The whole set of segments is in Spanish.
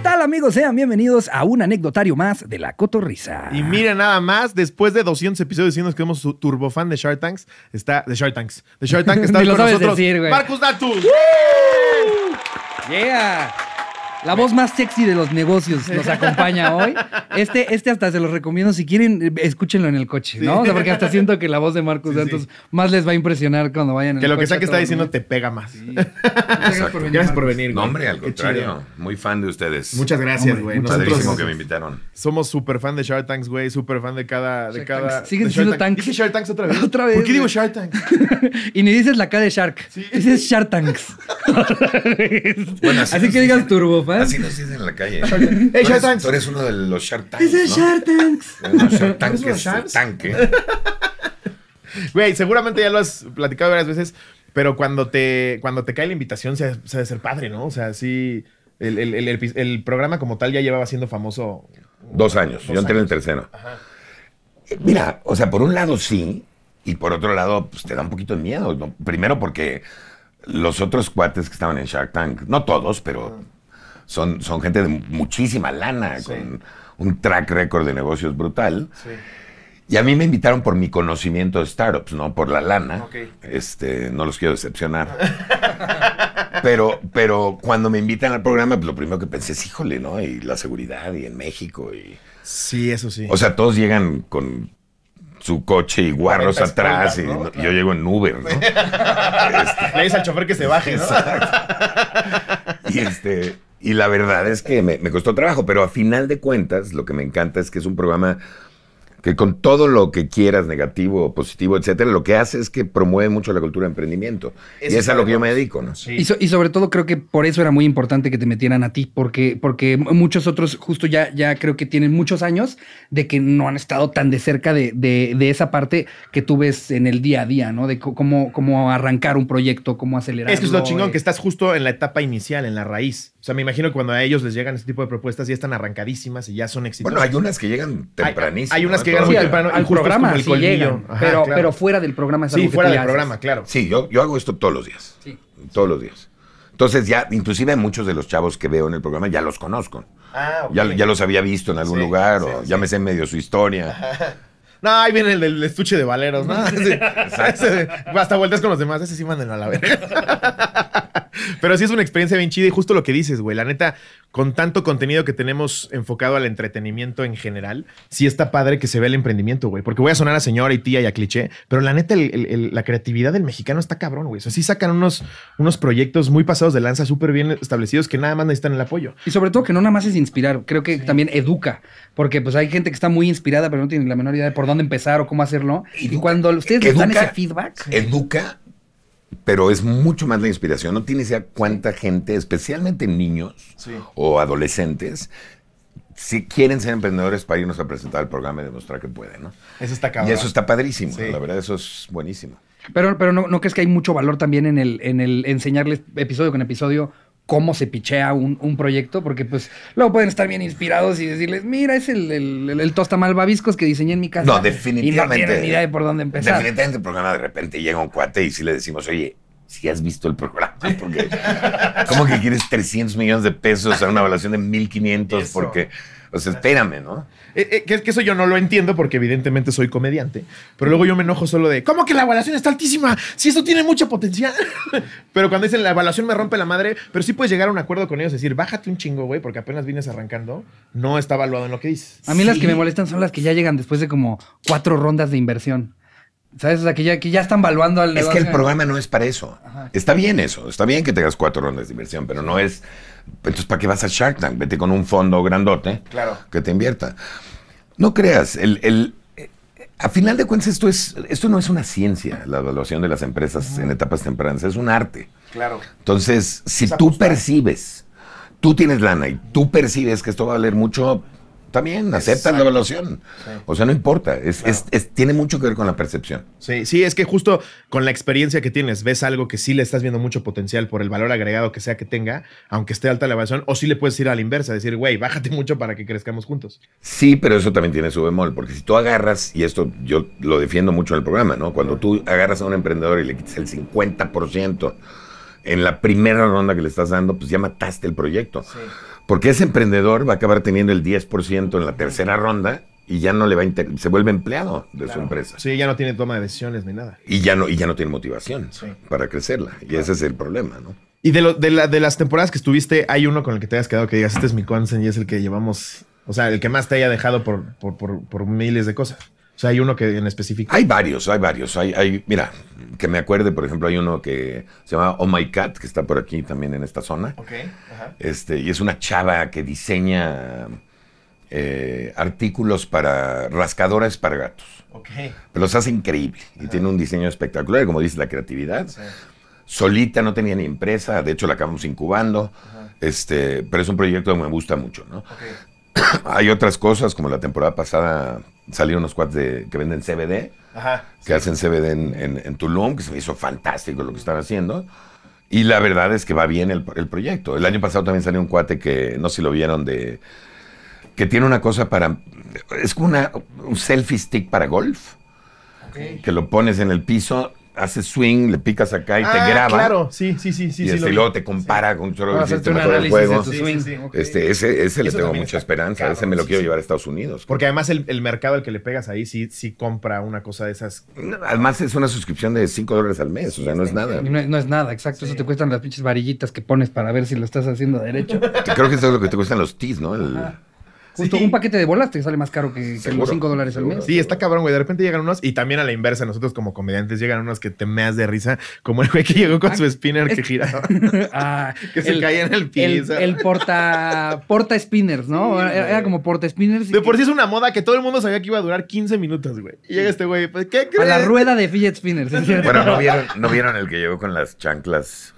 tal amigos? Sean bienvenidos a un anecdotario más de La Cotorrisa. Y miren nada más, después de 200 episodios diciendo que somos su turbofan de Shark Tanks, está de Shark Tanks, de Shark tanks está con nosotros Marcus Datus. Yeah. La voz más sexy de los negocios nos acompaña hoy. Este, este hasta se los recomiendo. Si quieren, eh, escúchenlo en el coche, ¿no? O sea, porque hasta siento que la voz de Marcos Santos más les va a impresionar cuando vayan en que coche. Que lo que sea que está diciendo te pega más. Gracias por venir. por venir hombre, al contrario. Muy fan de ustedes. Muchas gracias, güey. Padrísimo que me invitaron. Somos súper fan de Shark Tanks, güey. Súper fan de cada... De cada Siguen diciendo Tanks. Dije Shark Tanks otra vez. ¿Otra vez ¿Por qué digo Shark Tanks? y ni dices la K de Shark. Dices Shark Tanks. Así que digas Turbo Así nos dicen en la calle. ¿Tú eres, tú eres uno de los Shark Tanks. Es Shark Tanks. Los Shark Tanks. Este, tanque. Güey, seguramente ya lo has platicado varias veces, pero cuando te, cuando te cae la invitación, se, se de ser padre, ¿no? O sea, sí. El, programa como tal ya llevaba siendo famoso. Dos años. yo entré en el tercero. Eh, mira, o sea, por un lado sí, y por otro lado, pues te da un poquito de miedo. Primero porque los otros cuates que estaban en Shark Tank, no todos, pero son, gente de muchísima lana, con un track record de negocios brutal. Y a mí me invitaron por mi conocimiento de startups, no por la lana. Este, no los quiero decepcionar. pero, pero cuando me invitan al programa, pues, lo primero que pensé es, híjole, ¿no? Y la seguridad y en México y... Sí, eso sí. O sea, todos llegan con su coche y guarros atrás y yo llego en Uber, ¿no? Le dices al chofer que se baje, ¿no? Exacto. Y este... Y la verdad es que me, costó trabajo, pero a final de cuentas lo que me encanta es que es un programa que con todo lo que quieras, negativo, positivo, etcétera, lo que hace es que promueve mucho la cultura de emprendimiento. y es a lo que yo me dedico, ¿no? Y, sobre todo creo que por eso era muy importante que te metieran a ti, porque, porque muchos otros justo ya, ya creo que tienen muchos años de que no han estado tan de cerca de, esa parte que tú ves en el día a día, ¿no? De cómo, cómo arrancar un proyecto, cómo acelerar. Esto es lo chingón, eh. que estás justo en la etapa inicial, en la raíz. O sea, me imagino que cuando a ellos les llegan este tipo de propuestas ya están arrancadísimas y ya son exitosas. Bueno, hay unas que llegan tempranísimas. hay unas que ¿eh? Al programa pero, pero fuera del programa es Sí, fuera del programa, claro. Sí, yo, yo hago esto todos los días. Todos los días. Entonces ya, inclusive muchos de los chavos que veo en el programa ya los conozco. Ah, ya, ya los había visto en algún lugar, o ya me sé medio su historia. No, ahí viene el estuche de valeros, ¿no? hasta vueltas con los demás, ese sí mándenlo a la verga. Pero sí es una experiencia bien chida y justo lo que dices, güey. La neta, con tanto contenido que tenemos enfocado al entretenimiento en general, sí está padre que se vea el emprendimiento, güey. Porque voy a sonar a señora y tía y a cliché, pero la neta, la creatividad del mexicano está cabrón, güey. O sea, sí sacan unos, unos proyectos muy pasados de lanza, súper bien establecidos, que nada más necesitan el apoyo. Y sobre todo que no nada más es inspirar, creo que también educa. Porque pues hay gente que está muy inspirada, pero no tiene la menor idea de por dónde empezar o cómo hacerlo. y cuando ustedes les dan ese feedback... Educa pero es mucho más la inspiración. No tiene idea cuánta gente, especialmente niños o adolescentes, si quieren ser emprendedores para irnos a presentar el programa y demostrar que pueden, ¿no? Eso está cabrón. Y eso está padrísimo, la verdad, eso es buenísimo. Pero, pero no, no crees que hay mucho valor también en el, en el enseñarles episodio con episodio cómo se pichea un, proyecto, porque pues luego pueden estar bien inspirados y decirles, mira, es el, el, el, tostamal babiscos que diseñé en mi casa. No, definitivamente. no idea de por dónde empezar. Definitivamente el programa de repente llega un cuate y si le decimos, oye, si has visto el programa, porque ¿cómo que quieres 300 millones de pesos a una evaluación de 1.500? Porque... O sea, espérame, ¿no? Eh, eh, que, eso yo no lo entiendo porque evidentemente soy comediante, pero luego yo me enojo solo de, ¿cómo que la evaluación está altísima? Si eso tiene mucho potencial. pero cuando dicen la evaluación me rompe la madre, pero sí puedes llegar a un acuerdo con ellos y decir, bájate un chingo, güey, porque apenas vienes arrancando, no está evaluado en lo que dices. A mí las que me molestan son las que ya llegan después de como cuatro rondas de inversión. ¿Sabes? O sea, que ya, están valuando al Es que el programa no es para eso. Está bien eso, está bien que tengas cuatro rondas de inversión, pero no es entonces, ¿para qué vas a Shark Tank? Vete con un fondo grandote que te invierta. No creas, el, el, a final de cuentas esto, es, esto no es una ciencia, la evaluación de las empresas en etapas tempranas, es un arte. Claro. Entonces, si tú percibes, tú tienes lana y tú percibes que esto va a valer mucho, también aceptan la evaluación. O sea, no importa. Es, tiene mucho que ver con la percepción. Sí, sí, es que justo con la experiencia que tienes, ves algo que sí le estás viendo mucho potencial por el valor agregado que sea que tenga, aunque esté alta la evaluación, o sí le puedes ir a la inversa, decir, güey, bájate mucho para que crezcamos juntos. Sí, pero eso también tiene su bemol, porque si tú agarras, y esto yo lo defiendo mucho en el programa, ¿no? Cuando tú agarras a un emprendedor y le quitas el 50% en la primera ronda que le estás dando, pues ya mataste el proyecto. Porque ese emprendedor va a acabar teniendo el 10% en la tercera ronda y ya no le va a se vuelve empleado de su empresa. Sí, ya no tiene toma de decisiones ni nada. Y ya no, y ya no tiene motivación para crecerla. Y ese es el problema, ¿no? Y de, lo, de, la, de las temporadas que estuviste, ¿hay uno con el que te hayas quedado que digas, este es mi Quansen y es el que llevamos, o sea, el que más te haya dejado por, por, por, por miles de cosas? sea, hay uno que en específico. Hay varios, hay varios. Hay, mira, que me acuerde, por ejemplo, hay uno que se llama Oh My Cat, que está por aquí también en esta zona. Este, y es una chava que diseña eh, artículos para rascadoras para gatos. Pero los hace increíble y tiene un diseño espectacular, como dice la creatividad. Solita, no tenía ni empresa, de hecho la acabamos incubando. Este, pero es un proyecto que me gusta mucho, ¿no? Hay otras cosas, como la temporada pasada salieron unos cuates de, que venden CBD, que hacen CBD en, Tulum, que se me hizo fantástico lo que están haciendo. Y la verdad es que va bien el, proyecto. El año pasado también salió un cuate que, no sé si lo vieron, de que tiene una cosa para... Es como una, un selfie stick para golf. Que lo pones en el piso haces swing, le picas acá y te ah, graba. Claro, sí, sí, sí, sí. Y, este, luego te compara con solo que hiciste el juego. este, ese ese le tengo mucha esperanza. ese me lo quiero llevar a Estados Unidos. Porque además el, mercado al que le pegas ahí sí, sí compra una cosa de esas. además es una suscripción de 5 dólares al mes, o sea, no es nada. No, es nada, exacto. Eso te cuestan las pinches varillitas que pones para ver si lo estás haciendo derecho. Creo que eso es lo que te cuestan los tis, ¿no? Justo un paquete de bolas te sale más caro que, los 5 dólares al mes. Sí, está cabrón, güey. De repente llegan unos, y también a la inversa, nosotros como comediantes llegan unos que te meas de risa, como el güey que llegó con ah, su spinner que giraba. Ah, que se caía en el piso. El, porta, porta spinners, ¿no? era, como porta spinners. De por sí es una moda que todo el mundo sabía que iba a durar 15 minutos, güey. Y llega este güey, pues, ¿qué crees? A la rueda de fidget spinners. Bueno, ¿no vieron, ¿no vieron el que llegó con las chanclas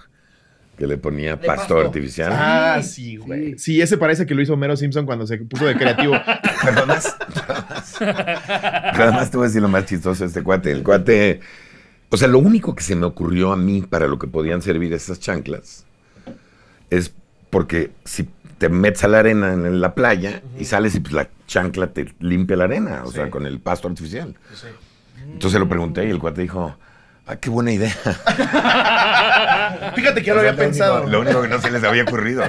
que le ponía pasto, artificial. Ah, sí, güey. Sí, ese parece que lo hizo Homero Simpson cuando se puso de creativo. Perdonas. además te voy a decir lo más chistoso de este cuate. El cuate. O sea, lo único que se me ocurrió a mí para lo que podían servir esas chanclas es porque si te metes a la arena en la playa y sales y pues la chancla te limpia la arena, o sea, con el pasto artificial. Entonces lo pregunté y el cuate dijo. Ah, qué buena idea. Fíjate que yo lo había pensado. lo único que no se les había ocurrido.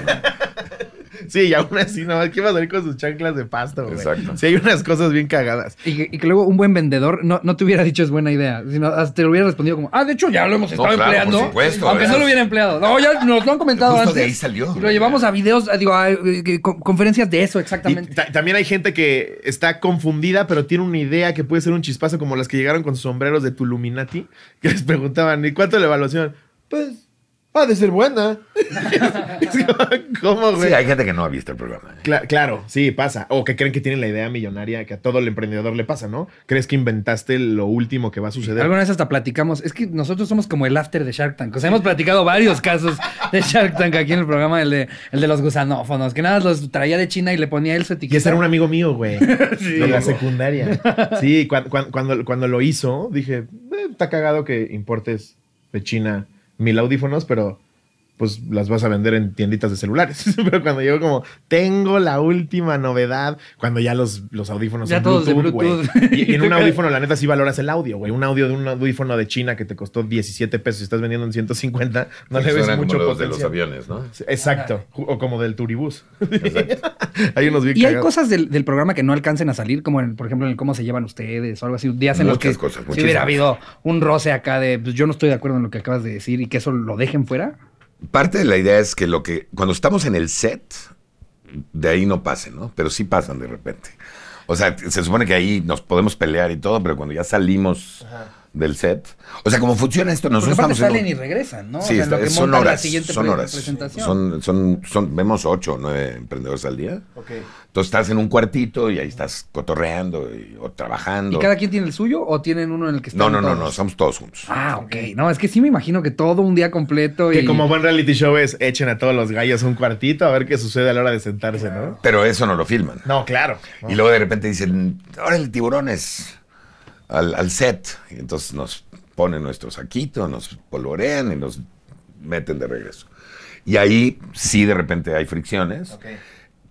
Sí, y aún así, nomás, qué va a salir con sus chanclas de pasto, Exacto. Sí, hay unas cosas bien cagadas. Y que, luego un buen vendedor no, no, te hubiera dicho es buena idea, sino hasta te lo hubiera respondido como, ah, de hecho ya lo hemos estado empleando. Por supuesto, aunque no lo hubiera empleado. No, ya nos lo han comentado antes. de ahí salió. Lo llevamos a videos, digo, a, eh, conferencias de eso, exactamente. también hay gente que está confundida, pero tiene una idea que puede ser un chispazo como las que llegaron con sus sombreros de Tuluminati, que les preguntaban, ¿y cuánto la evaluación? Pues ha de ser buena. ¿Cómo, güey? Sí, hay gente que no ha visto el programa. ¿eh? claro, sí, pasa. O que creen que tienen la idea millonaria que a todo el emprendedor le pasa, ¿no? Crees que inventaste lo último que va a suceder. Alguna vez hasta platicamos. Es que nosotros somos como el after de Shark Tank. O sea, hemos platicado varios casos de Shark Tank aquí en el programa, el de, el de los gusanófonos, que nada los traía de China y le ponía él su etiqueta. Y ese era un amigo mío, güey. de la secundaria. sí, cuando, cuando, lo hizo, dije, eh, está cagado que importes de China mil audífonos, pero pues las vas a vender en tienditas de celulares. Pero cuando yo como, tengo la última novedad, cuando ya los, los audífonos ya son todos Bluetooth, Y, en un audífono, la neta, sí valoras el audio, güey. Un audio de un audífono de China que te costó 17 pesos y estás vendiendo en 150, no le ves mucho como los de los aviones, ¿no? Exacto. O como del turibús. hay unos bien Y hay cosas del, programa que no alcancen a salir, como en, por ejemplo en el cómo se llevan ustedes o algo así. Días si hubiera habido un roce acá de, pues, yo no estoy de acuerdo en lo que acabas de decir y que eso lo dejen fuera parte de la idea es que lo que cuando estamos en el set, de ahí no pasen, ¿no? Pero sí pasan de repente. O sea, se supone que ahí nos podemos pelear y todo, pero cuando ya salimos del set. O sea, ¿cómo funciona esto, nosotros salen y regresan, ¿no? Sí, son horas, son vemos ocho o nueve emprendedores al día. Okay. Entonces estás en un cuartito y ahí estás cotorreando o trabajando. ¿Y cada quien tiene el suyo o tienen uno en el que están No, no, no, no, somos todos juntos. Ah, ok. No, es que sí me imagino que todo un día completo y... Que como buen reality show es echen a todos los gallos un cuartito a ver qué sucede a la hora de sentarse, ¿no? Pero eso no lo filman. No, claro. Y luego de repente dicen, ahora el tiburón es al, set. entonces nos ponen nuestro saquito, nos polvorean y nos meten de regreso. Y ahí sí de repente hay fricciones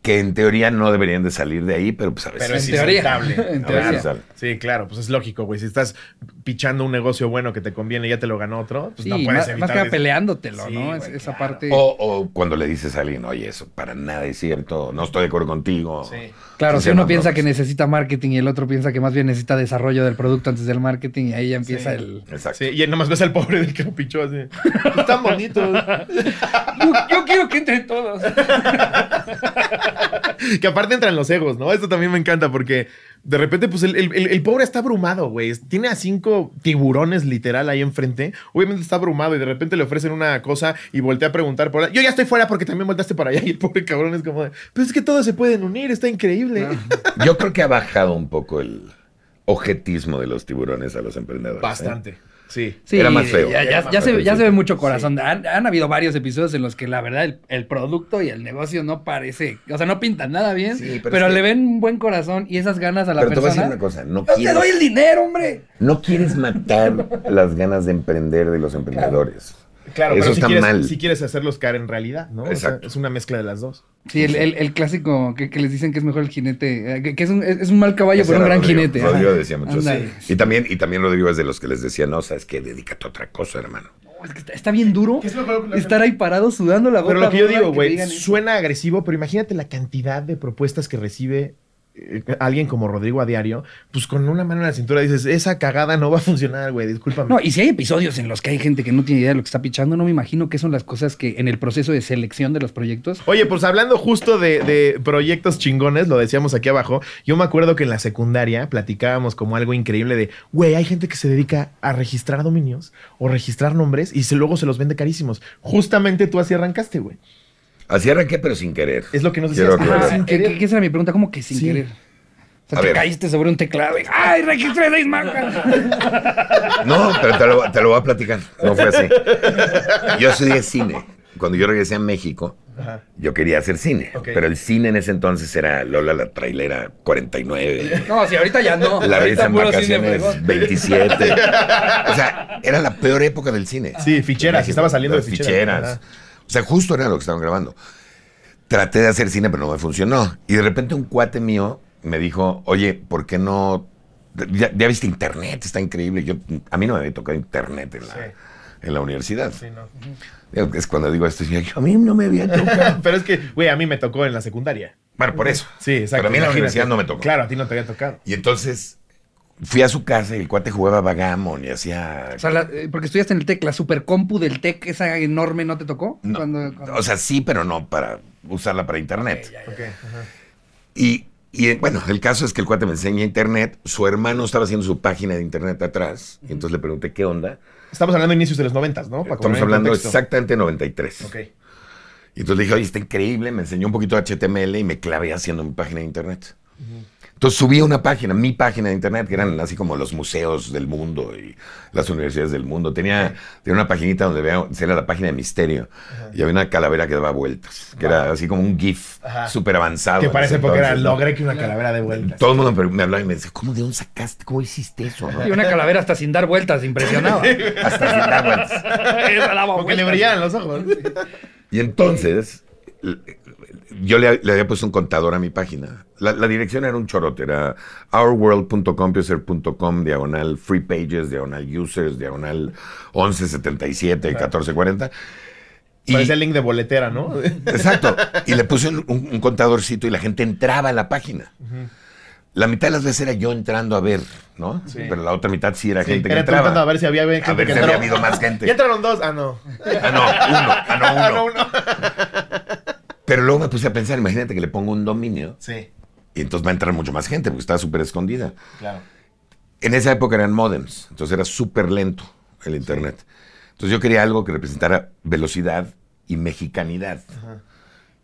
que en teoría no deberían de salir de ahí, pero pues a veces pero en en teoría. Sí, claro, pues es lógico, güey. Si estás pichando un negocio bueno que te conviene y ya te lo ganó otro, pues no puedes evitar. Más que peleándotelo, ¿no? esa parte. O, cuando le dices a alguien, oye, eso para nada es cierto, no estoy de acuerdo contigo. Sí. Claro, si uno piensa que necesita marketing y el otro piensa que más bien necesita desarrollo del producto antes del marketing y ahí ya empieza el. Exacto. y nomás ves al pobre del que lo pichó así. Están bonitos. yo, quiero que entre todos. que aparte entran los egos, ¿no? Esto también me encanta porque de repente, pues el, pobre está abrumado, güey. Tiene a cinco tiburones literal ahí enfrente. Obviamente está abrumado y de repente le ofrecen una cosa y voltea a preguntar por Yo ya estoy fuera porque también volteaste para allá y el pobre cabrón es como pero pues es que todos se pueden unir, está increíble. Ah. Yo creo que ha bajado un poco el objetismo de los tiburones a los emprendedores. ¿eh? Bastante. Sí, era más feo. Ya, ya, se, ve mucho corazón. Han, habido varios episodios en los que la verdad el, producto y el negocio no parece, o sea, no pintan nada bien, pero, le ven un buen corazón y esas ganas a la persona. Pero te voy a decir una cosa, no te doy el dinero, hombre. No quieres matar las ganas de emprender de los emprendedores. Claro, Eso pero si, quieres, mal. si quieres hacerlos caer en realidad, ¿no? es una mezcla de las dos. Sí, el, clásico que, les dicen que es mejor el jinete, eh, que, es, un, mal caballo, pero un gran jinete. decía mucho Y también, y también Rodrigo es de los que les decía, no, es que dedícate a otra cosa, hermano. está, bien duro estar ahí parado sudando la boca. Pero lo que yo digo, güey, suena agresivo, pero imagínate la cantidad de propuestas que recibe eh, alguien como Rodrigo a diario, pues con una mano en la cintura dices, esa cagada no va a funcionar, güey, discúlpame. No, y si hay episodios en los que hay gente que no tiene idea de lo que está pichando, no me imagino qué son las cosas que en el proceso de selección de los proyectos. Oye, pues hablando justo de, proyectos chingones, lo decíamos aquí abajo, yo me acuerdo que en la secundaria platicábamos como algo increíble de, güey, hay gente que se dedica a registrar dominios o registrar nombres y luego se los vende carísimos. Justamente tú así arrancaste, güey. Así arranqué, pero sin querer. Es lo que nos decías. que sin querer. ¿Qué, esa era mi pregunta? ¿Cómo que sin querer? O sea, te caíste sobre un teclado y ¡ay, registré seis marcas! No, pero te lo, te lo, voy a platicar. No fue así. Yo estudié cine. Cuando yo regresé a México, yo quería hacer cine. Pero el cine en ese entonces era Lola la trailera 49. No, si ahorita ya no. La revista en vacaciones 27. o sea, era la peor época del cine. Sí, ficheras. Estaba saliendo de ficheras. ficheras. O sea, justo era lo que estaban grabando. Traté de hacer cine, pero no me funcionó. Y de repente un cuate mío me dijo, oye, ¿por qué no? Ya, viste internet, está increíble. Yo, a mí no me había tocado internet en la, universidad. Es cuando digo esto, a mí no me había tocado. pero es que, güey, a mí me tocó en la secundaria. Bueno, por eso. Sí, exacto. Pero a mí en la universidad no me tocó. Claro, a ti no te había tocado. Y entonces fui a su casa y el cuate jugaba Vagamon y hacía. O sea, eh, porque estudiaste en el TEC, la Compu del TEC, esa enorme, ¿no te tocó? O sea, sí, pero no para usarla para internet. Y, eh, bueno, el caso es que el cuate me enseña internet. Su hermano estaba haciendo su página de internet atrás. Y entonces le pregunté qué onda. Estamos hablando de inicios de los noventas, ¿no? Estamos hablando exactamente de 93. Ok. Y entonces le dije, oye, está increíble. Me enseñó un poquito de HTML y me clavé haciendo mi página de internet. Ajá. Entonces subí a una página, mi página de internet, que eran así como los museos del mundo y las universidades del mundo. Tenía, tenía una paginita donde veía, era la página de misterio. Y había una calavera que daba vueltas, que era así como un GIF súper avanzado. Que parece porque era logré que una calavera de vueltas. Todo el mundo me hablaba y me decía, ¿cómo de dónde sacaste? ¿Cómo hiciste eso? Y una calavera hasta sin dar vueltas, impresionaba. hasta sin dar vueltas. porque le brillaban los ojos. y entonces yo le, había puesto un contador a mi página. La, dirección era un chorote, era ourworld.computer.com, diagonal free pages, diagonal users, diagonal 1177 y 1440. Y, Parece el link de boletera, ¿no? Exacto. Y le puse un, contadorcito y la gente entraba a la página. La mitad de las veces era yo entrando a ver, ¿no? Pero la otra mitad sí era gente que entraba. a ver si había A ver había habido más gente. Ya entraron dos. Ah, no. Ah, no, uno. Ah, no, uno. Ah, no, uno. Pero luego me puse a pensar, imagínate que le pongo un dominio. Sí. Y entonces va a entrar mucho más gente porque estaba súper escondida. Claro. En esa época eran modems, entonces era súper lento el internet. Entonces yo quería algo que representara velocidad y mexicanidad.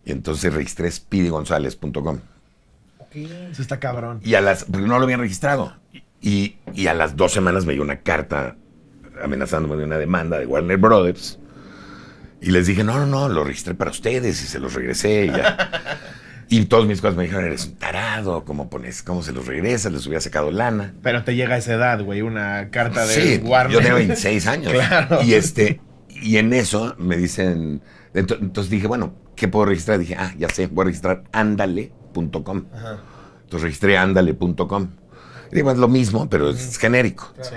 Y entonces registré speedygonzález.com. Okay. Eso está cabrón. Y a las, porque no lo habían registrado. Y, y a las dos semanas me dio una carta amenazándome de una demanda de Warner Brothers y les dije, no, no, no, lo registré para ustedes y se los regresé. Y, todos mis cosas me dijeron, eres un tarado, ¿cómo pones? ¿Cómo se los regresas? Les hubiera sacado lana. Pero te llega a esa edad, güey, una carta de sí, Yo tengo 26 años. Y este, y en eso me dicen. Entonces dije, bueno, ¿qué puedo registrar? Dije, ah, ya sé, voy a registrar ándale.com. Entonces registré ándale.com. Digo, es lo mismo, pero es genérico. Sí.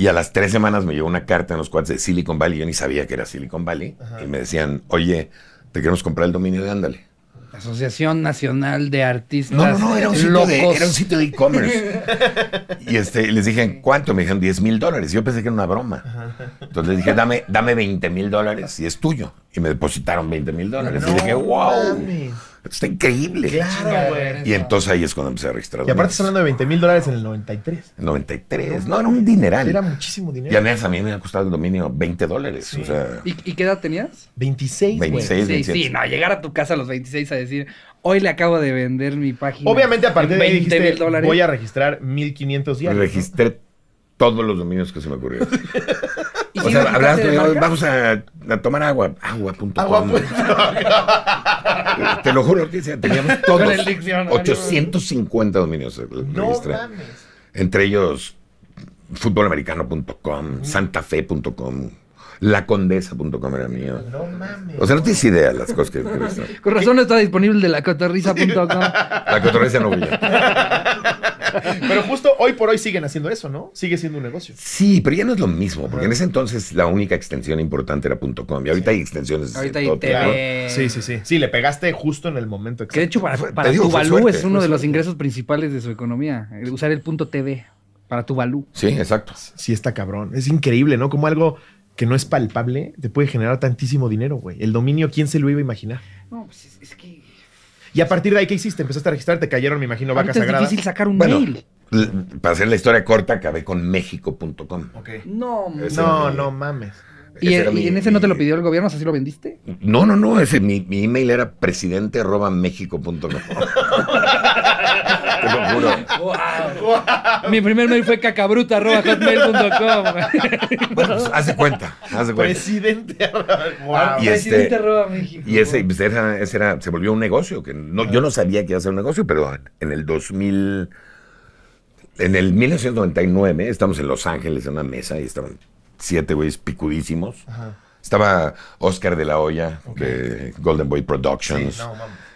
Y a las tres semanas me llegó una carta en los cuates de Silicon Valley. Yo ni sabía que era Silicon Valley. Y me decían, oye, te queremos comprar el dominio de Ándale. Asociación Nacional de Artistas. No, no, no, era un sitio de, era sitio de e-commerce. y este, les dije, ¿cuánto? Me dijeron 10 mil dólares. Yo pensé que era una broma. Entonces les dije, dame, dame 20 mil dólares y es tuyo. Y me depositaron 20 mil dólares. y dije, wow está increíble. Claro, güey. Y entonces ahí es cuando empecé a registrar. Y aparte estás hablando de 20 mil dólares en el 93. 93. No, era un dineral. Era muchísimo dinero. Y a mí, a me ha costado el dominio 20 dólares. ¿Y, qué edad tenías? 26, 26, Sí, no, llegar a tu casa a los 26 a decir, hoy le acabo de vender mi página. Obviamente, a partir de ahí voy a registrar 1500 Y Registré todos los dominios que se me ocurrieron. O sea, hablábamos de vamos a, tomar agua. Agua.com. Te lo juro que teníamos todos 850 dominios no Entre ellos fútbolamericano.com, santafe.com, lacondesa.com era mío. No mames. O sea, no tienes idea las cosas que... Con razón no está disponible de cotorriza.com La cotorriza no hubiera pero justo hoy por hoy siguen haciendo eso, ¿no? Sigue siendo un negocio. Sí, pero ya no es lo mismo, porque en ese entonces la única extensión importante era .com y ahorita hay extensiones. Ahorita hay TV. Sí, sí, sí. Sí, le pegaste justo en el momento exacto. Que de hecho para, tu es uno de los ingresos principales de su economía, usar el punto .tv para tu Sí, exacto. Sí, está cabrón. Es increíble, ¿no? Como algo que no es palpable te puede generar tantísimo dinero, güey. El dominio, ¿quién se lo iba a imaginar? No, pues es que y a partir de ahí, ¿qué hiciste? Empezaste a registrar, te cayeron, me imagino, vacas sagradas. Es difícil sacar un bueno, mail. Para hacer la historia corta, acabé con México.com. No, no, no, mames. ¿Y, e- en ese no te lo pidió el gobierno? ¿Así lo vendiste? No, no, no. Ese, mi, email era presidente.mexico.com. Te lo juro. Mi primer mail fue cacabruta.com. Bueno, pues hace cuenta, hace cuenta. Presidente. Wow. Ah, y Presidente este, México. Y pues, ese, era, se volvió un negocio. que no, Yo no sabía que iba a ser un negocio, pero en el 2000. En el 1999 estamos en Los Ángeles en una mesa y estaban siete güeyes picudísimos. Estaba Oscar de la Hoya de Golden Boy Productions.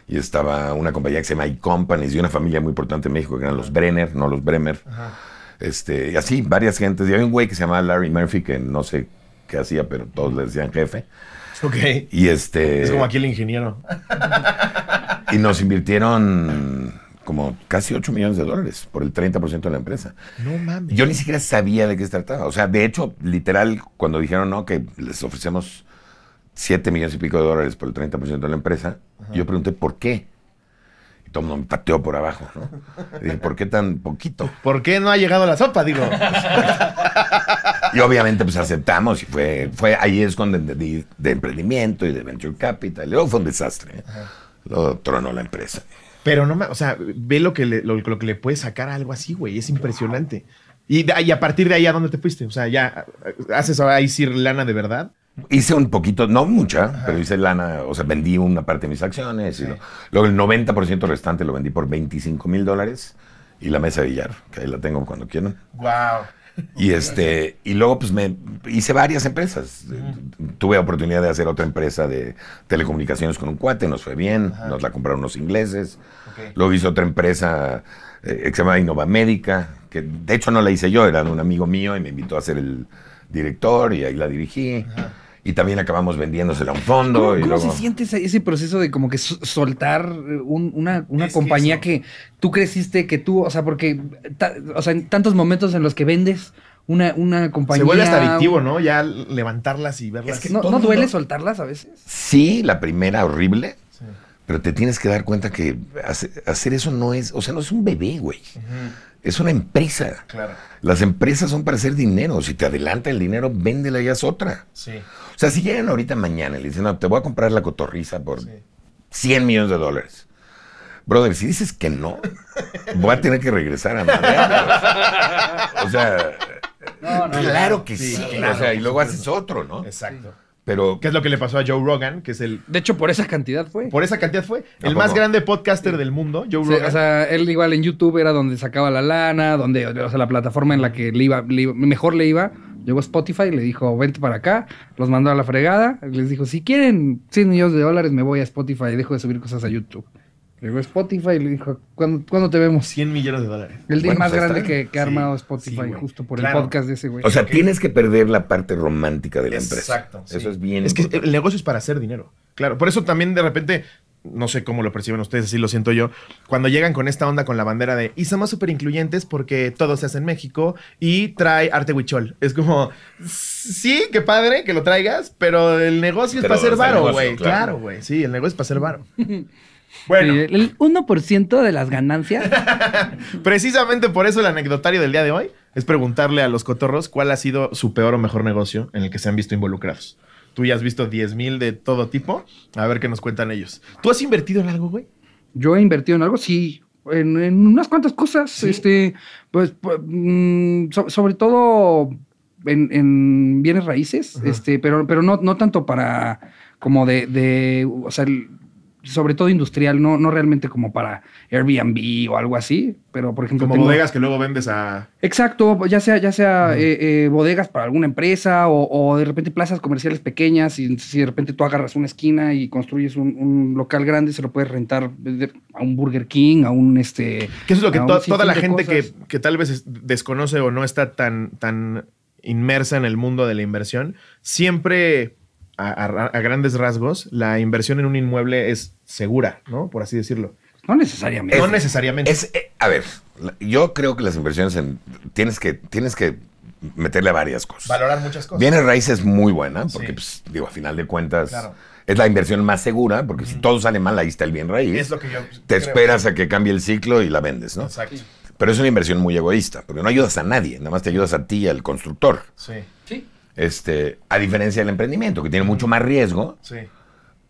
y estaba una compañía que se llama iCompanies y una familia muy importante en México que eran los Brenner, no los Bremer. Este, y así, varias gentes. Y había un güey que se llamaba Larry Murphy, que no sé qué hacía, pero todos le decían jefe. Ok. Y este. Es como aquí el ingeniero. Y nos invirtieron como casi 8 millones de dólares por el 30% de la empresa. No mames. Yo ni siquiera sabía de qué se trataba. O sea, de hecho, literal, cuando dijeron no, que les ofrecemos 7 millones y pico de dólares por el 30% de la empresa, yo pregunté por qué. Y todo el mundo me pateó por abajo, ¿no? dije, ¿por qué tan poquito? ¿Por qué no ha llegado la sopa? Digo. y obviamente, pues aceptamos. Y fue, fue ahí es cuando entendí de emprendimiento y de venture capital. Y luego fue un desastre. ¿eh? Luego tronó la empresa. Pero no, o sea, ve lo que le, lo, le puede sacar a algo así, güey. Es impresionante. Y, y, a partir de ahí, ¿a dónde te fuiste? O sea, ya haces ahí lana de verdad. Hice un poquito, no mucha, pero hice lana, o sea, vendí una parte de mis acciones. Y luego el 90% restante lo vendí por 25 mil dólares y la mesa de billar, que ahí la tengo cuando quieran. ¡Wow! Y este, y luego pues me hice varias empresas. Tuve oportunidad de hacer otra empresa de telecomunicaciones con un cuate, nos fue bien, nos la compraron los ingleses. Luego hice otra empresa eh, que se llama Innova que de hecho no la hice yo, era un amigo mío y me invitó a ser el director y ahí la dirigí y también acabamos vendiéndosela a un fondo. ¿Cómo, y se siente ese, proceso de como que soltar eh, una, compañía que, tú creciste, que tú, o sea, porque, o sea, en tantos momentos en los que vendes una, compañía. Se vuelve hasta adictivo, ¿no? Ya levantarlas y verlas. que no, duele soltarlas a veces? Sí, la primera horrible. Pero te tienes que dar cuenta que hacer eso no es, o sea, no es un bebé, güey. Es una empresa. Claro. Las empresas son para hacer dinero. Si te adelanta el dinero, véndela y haz otra. Sí. O sea, si llegan ahorita mañana y le dicen, no, te voy a comprar la cotorriza por 100 millones de dólares. Brother, si dices que no, voy a tener que regresar a Madrid. o sea, claro que sí. o sea, y luego haces otro, ¿no? Exacto. Pero, ¿Qué es lo que le pasó a Joe Rogan? Que es el. De hecho, por esa cantidad fue. Por esa cantidad fue. El más grande podcaster del mundo, Joe Rogan. O sea, él igual en YouTube era donde sacaba la lana, donde, o sea, la plataforma en la que le iba mejor le iba, Llegó Spotify, le dijo, vente para acá, los mandó a la fregada, les dijo, si quieren 100 millones de dólares me voy a Spotify y dejo de subir cosas a YouTube. Llegó Spotify y le dijo, ¿cuándo, te vemos? 100 millones de dólares. El día más pues, grande que, ha armado Spotify, justo por el podcast de ese güey. O sea, tienes que perder la parte romántica de la empresa. Exacto. Eso es bien. Es que el negocio es para hacer dinero. Claro, por eso también de repente no sé cómo lo perciben ustedes, así lo siento yo, cuando llegan con esta onda con la bandera de y somos súper incluyentes porque todo se hace en México y trae arte huichol. Es como, sí, qué padre que lo traigas, pero el negocio es para ser varo, güey. Claro, güey, sí, el negocio es para ser varo. Bueno. el 1% de las ganancias. Precisamente por eso el anecdotario del día de hoy es preguntarle a los cotorros cuál ha sido su peor o mejor negocio en el que se han visto involucrados tú ya has visto 10.000 mil de todo tipo. A ver qué nos cuentan ellos. ¿Tú has invertido en algo, güey? Yo he invertido en algo, sí. En, unas cuantas cosas. Este, pues, mm, sobre todo en, bienes raíces, este, pero, pero no, no tanto para como de, de o sea, sobre todo industrial, no, no realmente como para Airbnb o algo así, pero por ejemplo... Como bodegas que luego vendes a... Exacto, ya sea, ya sea eh, eh, bodegas para alguna empresa o, de repente plazas comerciales pequeñas y si de repente tú agarras una esquina y construyes un, local grande, se lo puedes rentar a un Burger King, a un... este Que es lo que toda la gente que, tal vez desconoce o no está tan, tan inmersa en el mundo de la inversión, siempre a, grandes rasgos, la inversión en un inmueble es segura, ¿no? Por así decirlo. No necesariamente. no necesariamente. Es, a ver, yo creo que las inversiones en. Tienes que, tienes que meterle a varias cosas. Valorar muchas cosas. Bienes raíces es muy buena, porque, pues, digo, a final de cuentas. Es la inversión más segura, porque si todo sale mal, ahí está el bien raíz. Es lo que yo. Te esperas a que cambie el ciclo y la vendes, ¿no? Exacto. Pero es una inversión muy egoísta, porque no ayudas a nadie, nada más te ayudas a ti y al constructor. Sí. Este, a diferencia del emprendimiento, que tiene mucho más riesgo, sí.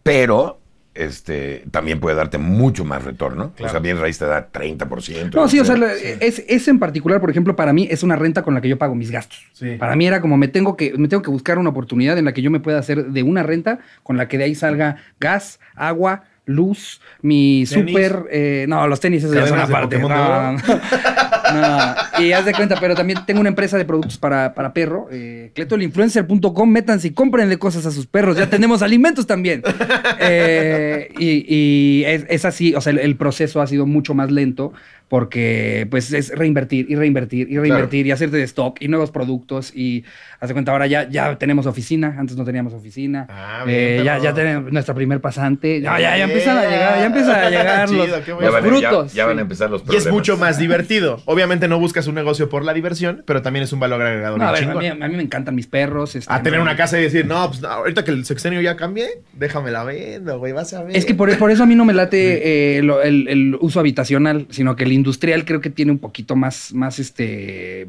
pero este, también puede darte mucho más retorno. Claro. O sea, bien raíz te da 30%. No, sí, o sea, Es, en particular, por ejemplo, para mí es una renta con la que yo pago mis gastos. Sí. Para mí era como me tengo, que, me tengo que buscar una oportunidad en la que yo me pueda hacer de una renta con la que de ahí salga gas, agua, luz, mi super, eh, no, los tenis, eso es una parte y haz de cuenta, pero también tengo una empresa de productos para, para perro, eh, cletolinfluencer.com. Métanse y cómprenle cosas a sus perros. Ya tenemos alimentos también. Eh, y, es, así, o sea, el proceso ha sido mucho más lento, porque pues es reinvertir y reinvertir y reinvertir y hacerte de stock y nuevos productos y hace cuenta ahora ya, ya tenemos oficina, antes no teníamos oficina, ah, eh, ya, tenemos nuestra primer pasante, ya, ya, empiezan a llegar, ya empiezan a llegar los, frutos. Ya, van a empezar los problemas. Y es mucho más divertido. Obviamente no buscas un negocio por la diversión, pero también es un valor agregado. a, mí, me encantan mis perros. Este, a tener una casa y decir, no, pues ahorita que el sexenio ya cambie, déjame la vendo, güey, vas a ver. Es que por, eso a mí no me late eh, el, el uso habitacional, sino que el industrial creo que tiene un poquito más, más este,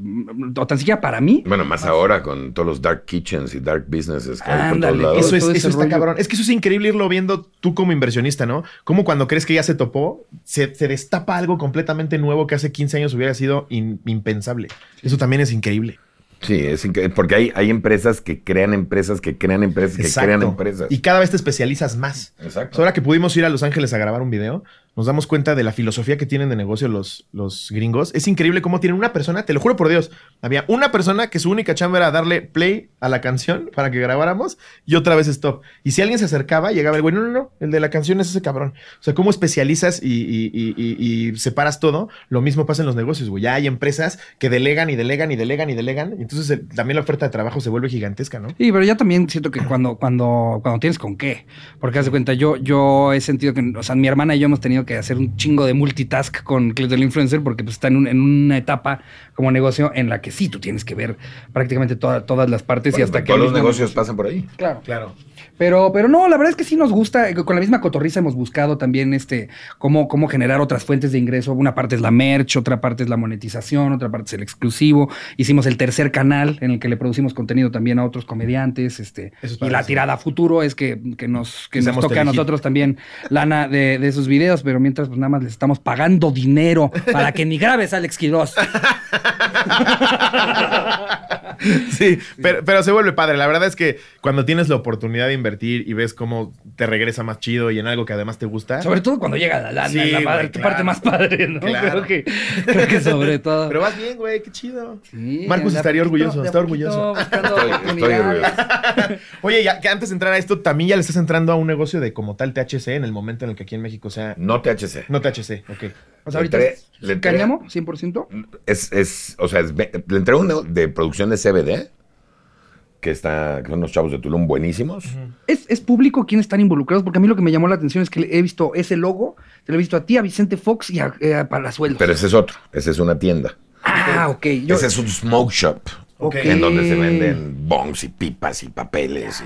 o tan siquiera para mí. Bueno, más, ahora con todos los dark kitchens y dark businesses que hay por todos lados. Eso, es, eso está cabrón. Es que eso es increíble irlo viendo tú como inversionista, ¿no? Como cuando crees que ya se topó, se, destapa algo completamente nuevo que hace 15 años hubiera sido impensable. Eso también es increíble. Sí, es porque hay, hay empresas que crean empresas, que crean empresas, que crean empresas. Y cada vez te especializas más. Exacto. ahora que pudimos ir a Los Ángeles a grabar un video, nos damos cuenta de la filosofía que tienen de negocio los, los gringos. Es increíble cómo tienen una persona, te lo juro por Dios, había una persona que su única chamba era darle play a la canción para que grabáramos y otra vez stop. Y si alguien se acercaba, llegaba el güey, no, no, no, el de la canción es ese cabrón. O sea, cómo especializas y, separas todo, lo mismo pasa en los negocios, güey. Ya hay empresas que delegan y delegan y delegan y delegan. entonces también la oferta de trabajo se vuelve gigantesca, ¿no? Sí, pero ya también siento que cuando, cuando, cuando tienes con qué, porque haz de cuenta, yo, yo he sentido que, o sea, mi hermana y yo hemos tenido que hacer un chingo de multitask con del Influencer porque pues, está en, una etapa como negocio en la que sí, tú tienes que ver prácticamente todas las partes y hasta que... Todos los negocios pasan por ahí. Claro. Claro. Pero, pero no, la verdad es que sí nos gusta. Con la misma cotorriza hemos buscado también este, cómo, cómo generar otras fuentes de ingreso. Una parte es la merch, otra parte es la monetización, otra parte es el exclusivo. Hicimos el tercer canal en el que le producimos contenido también a otros comediantes. Este, y la tirada a futuro es que, nos, que nos toque a nosotros también lana de, de esos videos. Pero mientras, pues nada más les estamos pagando dinero para que ni grabes, Alex Quiroz. sí, pero, se vuelve padre. La verdad es que cuando tienes la oportunidad de invertir y ves cómo te regresa más chido y en algo que además te gusta. Sobre todo cuando llega la lana, parte más padre, ¿no? Creo, que, que sobre todo. Pero vas bien, güey, qué chido. Sí, Marcus estaría orgulloso, está orgulloso. orgulloso. Oye, ya, que antes de entrar a esto, también ya le estás entrando a un negocio de como tal THC en el momento en el que aquí en México sea. No THC. No THC, ok. O sea, ahorita es le cáñamo, 100%. Es, es, o sea, le entrego uno de producción de CBD, que, está, que son unos chavos de Tulum buenísimos. ¿Es, público quiénes están involucrados? Porque a mí lo que me llamó la atención es que he visto ese logo, te lo he visto a ti, a Vicente Fox y a, eh, Pero ese es otro, ese es una tienda. Ah, ok. Ese es un smoke shop. En donde se venden bongs y pipas y papeles.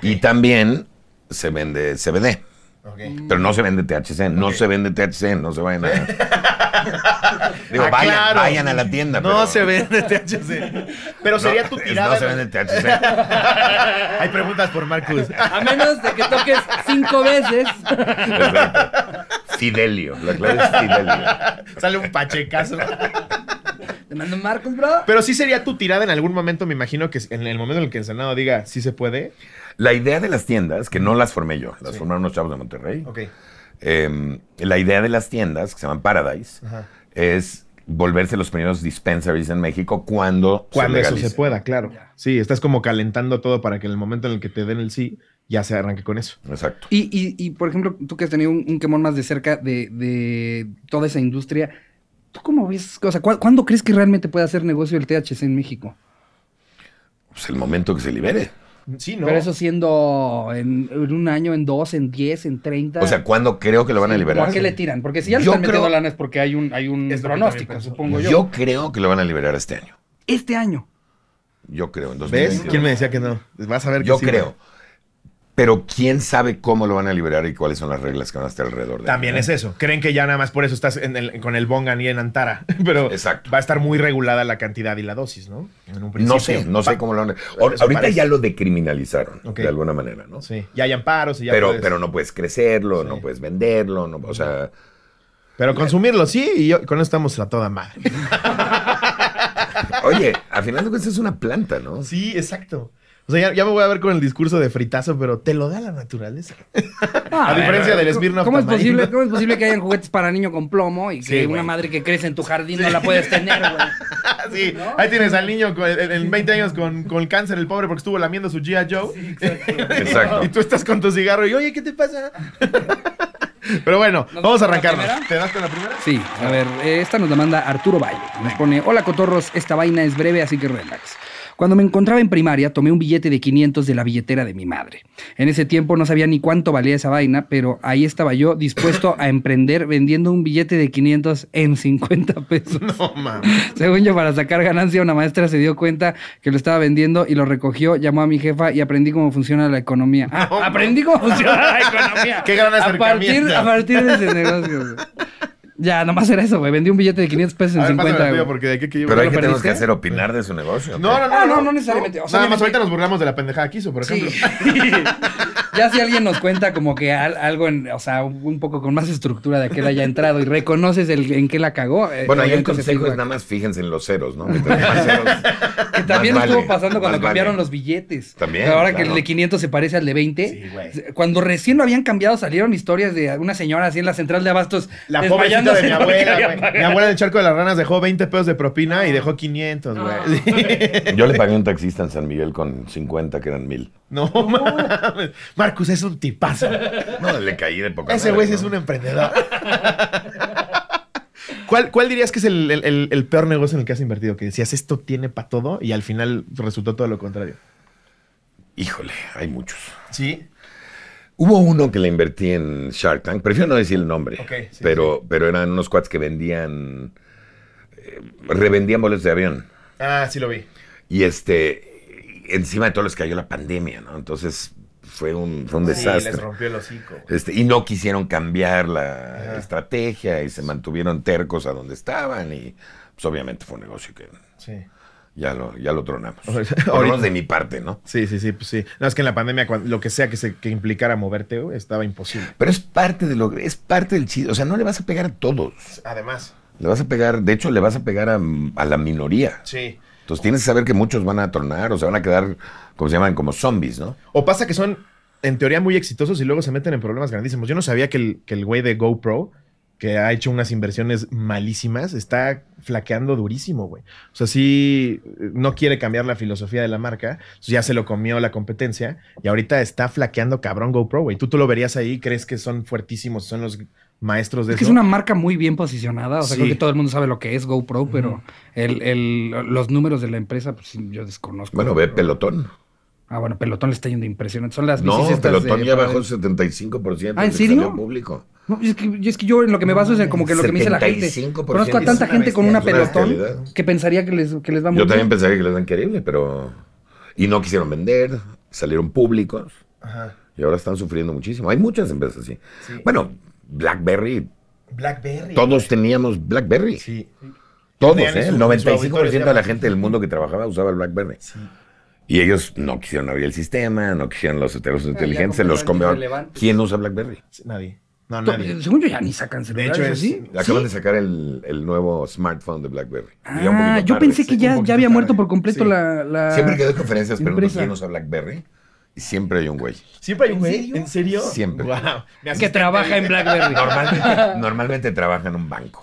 y también se vende CBD. Pero no se vende THC, no se vende THC, no se vayan a. Digo, ah, vayan, vayan, a la tienda. No se vende THC. Pero sería tu tirada. No se vende THC. Hay preguntas por Marcus. A menos de que toques cinco veces. Fidelio, la clave es Fidelio. Sale un pachecazo. Te mando Marcos, bro. Pero sí sería tu tirada en algún momento, me imagino que en el momento en el que el Senado diga, sí se puede. La idea de las tiendas, que no las formé yo, las formaron unos chavos de Monterrey. Ok. Em, la idea de las tiendas, que se llaman Paradise, es volverse los primeros dispensaries en México cuando cuando eso se pueda, claro. Sí, estás como calentando todo para que en el momento en el que te den el sí ya se arranque con eso. Exacto. Y, por ejemplo, tú que has tenido un, quemón más de cerca de, de toda esa industria, ¿Tú cómo ves? O sea, ¿cuándo crees que realmente puede hacer negocio el THC en México? Pues el momento que se libere. Sí, ¿no? Pero eso siendo en, un año, en dos, en diez, en treinta. O sea, ¿cuándo creo que lo van a liberar? ¿Por qué le tiran? Porque si ya le están metiendo lana es porque hay un, hay un pronóstico, supongo yo. Yo creo que lo van a liberar este año. ¿Este año? Yo creo, en 2020. ¿Ves? ¿Quién me decía que no? Vas a ver Yo creo pero quién sabe cómo lo van a liberar y cuáles son las reglas que van a estar alrededor de También es eso. Creen que ya nada más por eso estás con el Bongan y en Antara, pero va a estar muy regulada la cantidad y la dosis, ¿no? En un no sé, no sé cómo lo van a... Ahorita ya lo decriminalizaron, de alguna manera, ¿no? Sí, ya hay amparos y ya Pero, pero no puedes crecerlo, no puedes venderlo, no, o sea... Pero consumirlo, sí, y con esto estamos a toda madre. Oye, al final de cuentas es una planta, ¿no? Sí, exacto. O sea, ya, me voy a ver con el discurso de fritazo, pero te lo da la naturaleza. Ah, a diferencia del Smirnoff. ¿cómo, es posible, que hayan juguetes para niño con plomo y que una madre que crece en tu jardín no la puedes tener, güey? Sí, ahí tienes al niño en 20 años con, con, cáncer, el pobre, porque estuvo lamiendo su G.I. Joe. exacto. Y tú estás con tu cigarro y, oye, ¿qué te pasa? Pero bueno, vamos a arrancarnos. ¿Te das con la primera? Sí, a ver, eh, esta nos la manda Arturo Valle. Nos pone, hola cotorros, esta vaina es breve, así que relax. Cuando me encontraba en primaria, tomé un billete de 500 de la billetera de mi madre. En ese tiempo no sabía ni cuánto valía esa vaina, pero ahí estaba yo dispuesto a emprender vendiendo un billete de 500 en 50 pesos. No mames. Según yo, para sacar ganancia, una maestra se dio cuenta que lo estaba vendiendo y lo recogió, llamó a mi jefa y aprendí cómo funciona la economía. aprendí cómo funciona la economía. Qué gran acercamiento. A partir, a partir de ese negocio. Ya, nomás era eso, güey. Vendí un billete de 500 pesos en 50. pero hay que tenemos que hacer opinar de su negocio. No, ah, no, no. no, no, necesariamente. O sea, nada más ahorita nos burlamos de la pendejada que hizo, por ejemplo. ya si alguien nos cuenta como que algo, en, o sea, un poco con más estructura de que él haya entrado y reconoces el, en qué la cagó. Eh, bueno, ahí el consejo es nada más fíjense en los ceros, ¿no? que también estuvo pasando cuando cambiaron los billetes. También. ahora que el de 500 se parece al de 20. Sí, güey. Cuando recién lo habían cambiado salieron historias de una señora así en la central de abastos. La pobre mi abuela, del Charco de las Ranas dejó 20 pesos de propina y dejó 500, güey. Ah. Yo le pagué un taxista en San Miguel con 50, que eran mil. No, mames. Marcus es un tipazo. No, le caí de poca Ese güey es un emprendedor. ¿Cuál, ¿Cuál, dirías que es el, el, peor negocio en el que has invertido? Que decías, esto tiene para todo y al final resultó todo lo contrario. Híjole, hay muchos. ¿Sí? Hubo uno que le invertí en Shark Tank, prefiero no decir el nombre, pero, pero eran unos cuates que vendían, eh, revendían boletos de avión. Ah, sí lo vi. Y este, encima de todo les cayó la pandemia, ¿no? Entonces fue un, fue sí, desastre. les rompió el Este, y no quisieron cambiar la estrategia y se mantuvieron tercos a donde estaban y pues obviamente fue un negocio que... Sí ya lo, ya lo tronamos. Por menos de mi parte, ¿no? Sí, sí, sí, pues sí. No, es que en la pandemia, lo que sea que, se, implicara moverte, estaba imposible. Pero es parte de lo es parte del chido. O sea, no le vas a pegar a todos. Además. Le vas a pegar, de hecho, le vas a pegar a, la minoría. Sí. Entonces tienes que saber que muchos van a tronar o sea, van a quedar, como se llaman, como zombies, ¿no? O pasa que son, en teoría, muy exitosos y luego se meten en problemas grandísimos. Yo no sabía que el, que el güey de GoPro que ha hecho unas inversiones malísimas, está flaqueando durísimo, güey. O sea, si eh, no quiere cambiar la filosofía de la marca, ya se lo comió la competencia y ahorita está flaqueando cabrón GoPro, güey. Tú, tú lo verías ahí, crees que son fuertísimos, son los maestros de es Que es una marca muy bien posicionada, o sea, creo que todo el mundo sabe lo que es GoPro, pero el, el, los números de la empresa, pues yo desconozco. Bueno, ve Pelotón. Ah, bueno, Pelotón le está yendo impresionante. Son las No, Pelotón ya bajó el 75% ah, ¿en serio? público. Y es, que, yo en lo que me baso es como que lo que me dice la gente. Conozco a tanta gente con una pelotón que pensaría que les, que les va muy bien. Yo también pensaría que les va increíble, pero. Y no quisieron vender, salieron públicos. Ajá. Y ahora están sufriendo muchísimo. Hay muchas empresas así. Bueno, Blackberry. Blackberry. Todos teníamos Blackberry. Sí. Todos, ¿eh? El 95% de la gente del mundo que trabajaba usaba el Blackberry. Sí. Y ellos no quisieron abrir el sistema, no quisieron los heteros inteligentes, se los comieron. ¿Quién usa BlackBerry? Nadie. No, no, Según yo ya ni sacan De hecho, es, acaban de sacar el, nuevo smartphone de BlackBerry. Ah, yo pensé que ya, ya había muerto por completo la, Siempre que doy conferencias, pero nos a BlackBerry. y Siempre hay un güey. ¿Siempre hay un güey? ¿En serio? Siempre. que trabaja en BlackBerry. Normalmente, trabaja en un banco.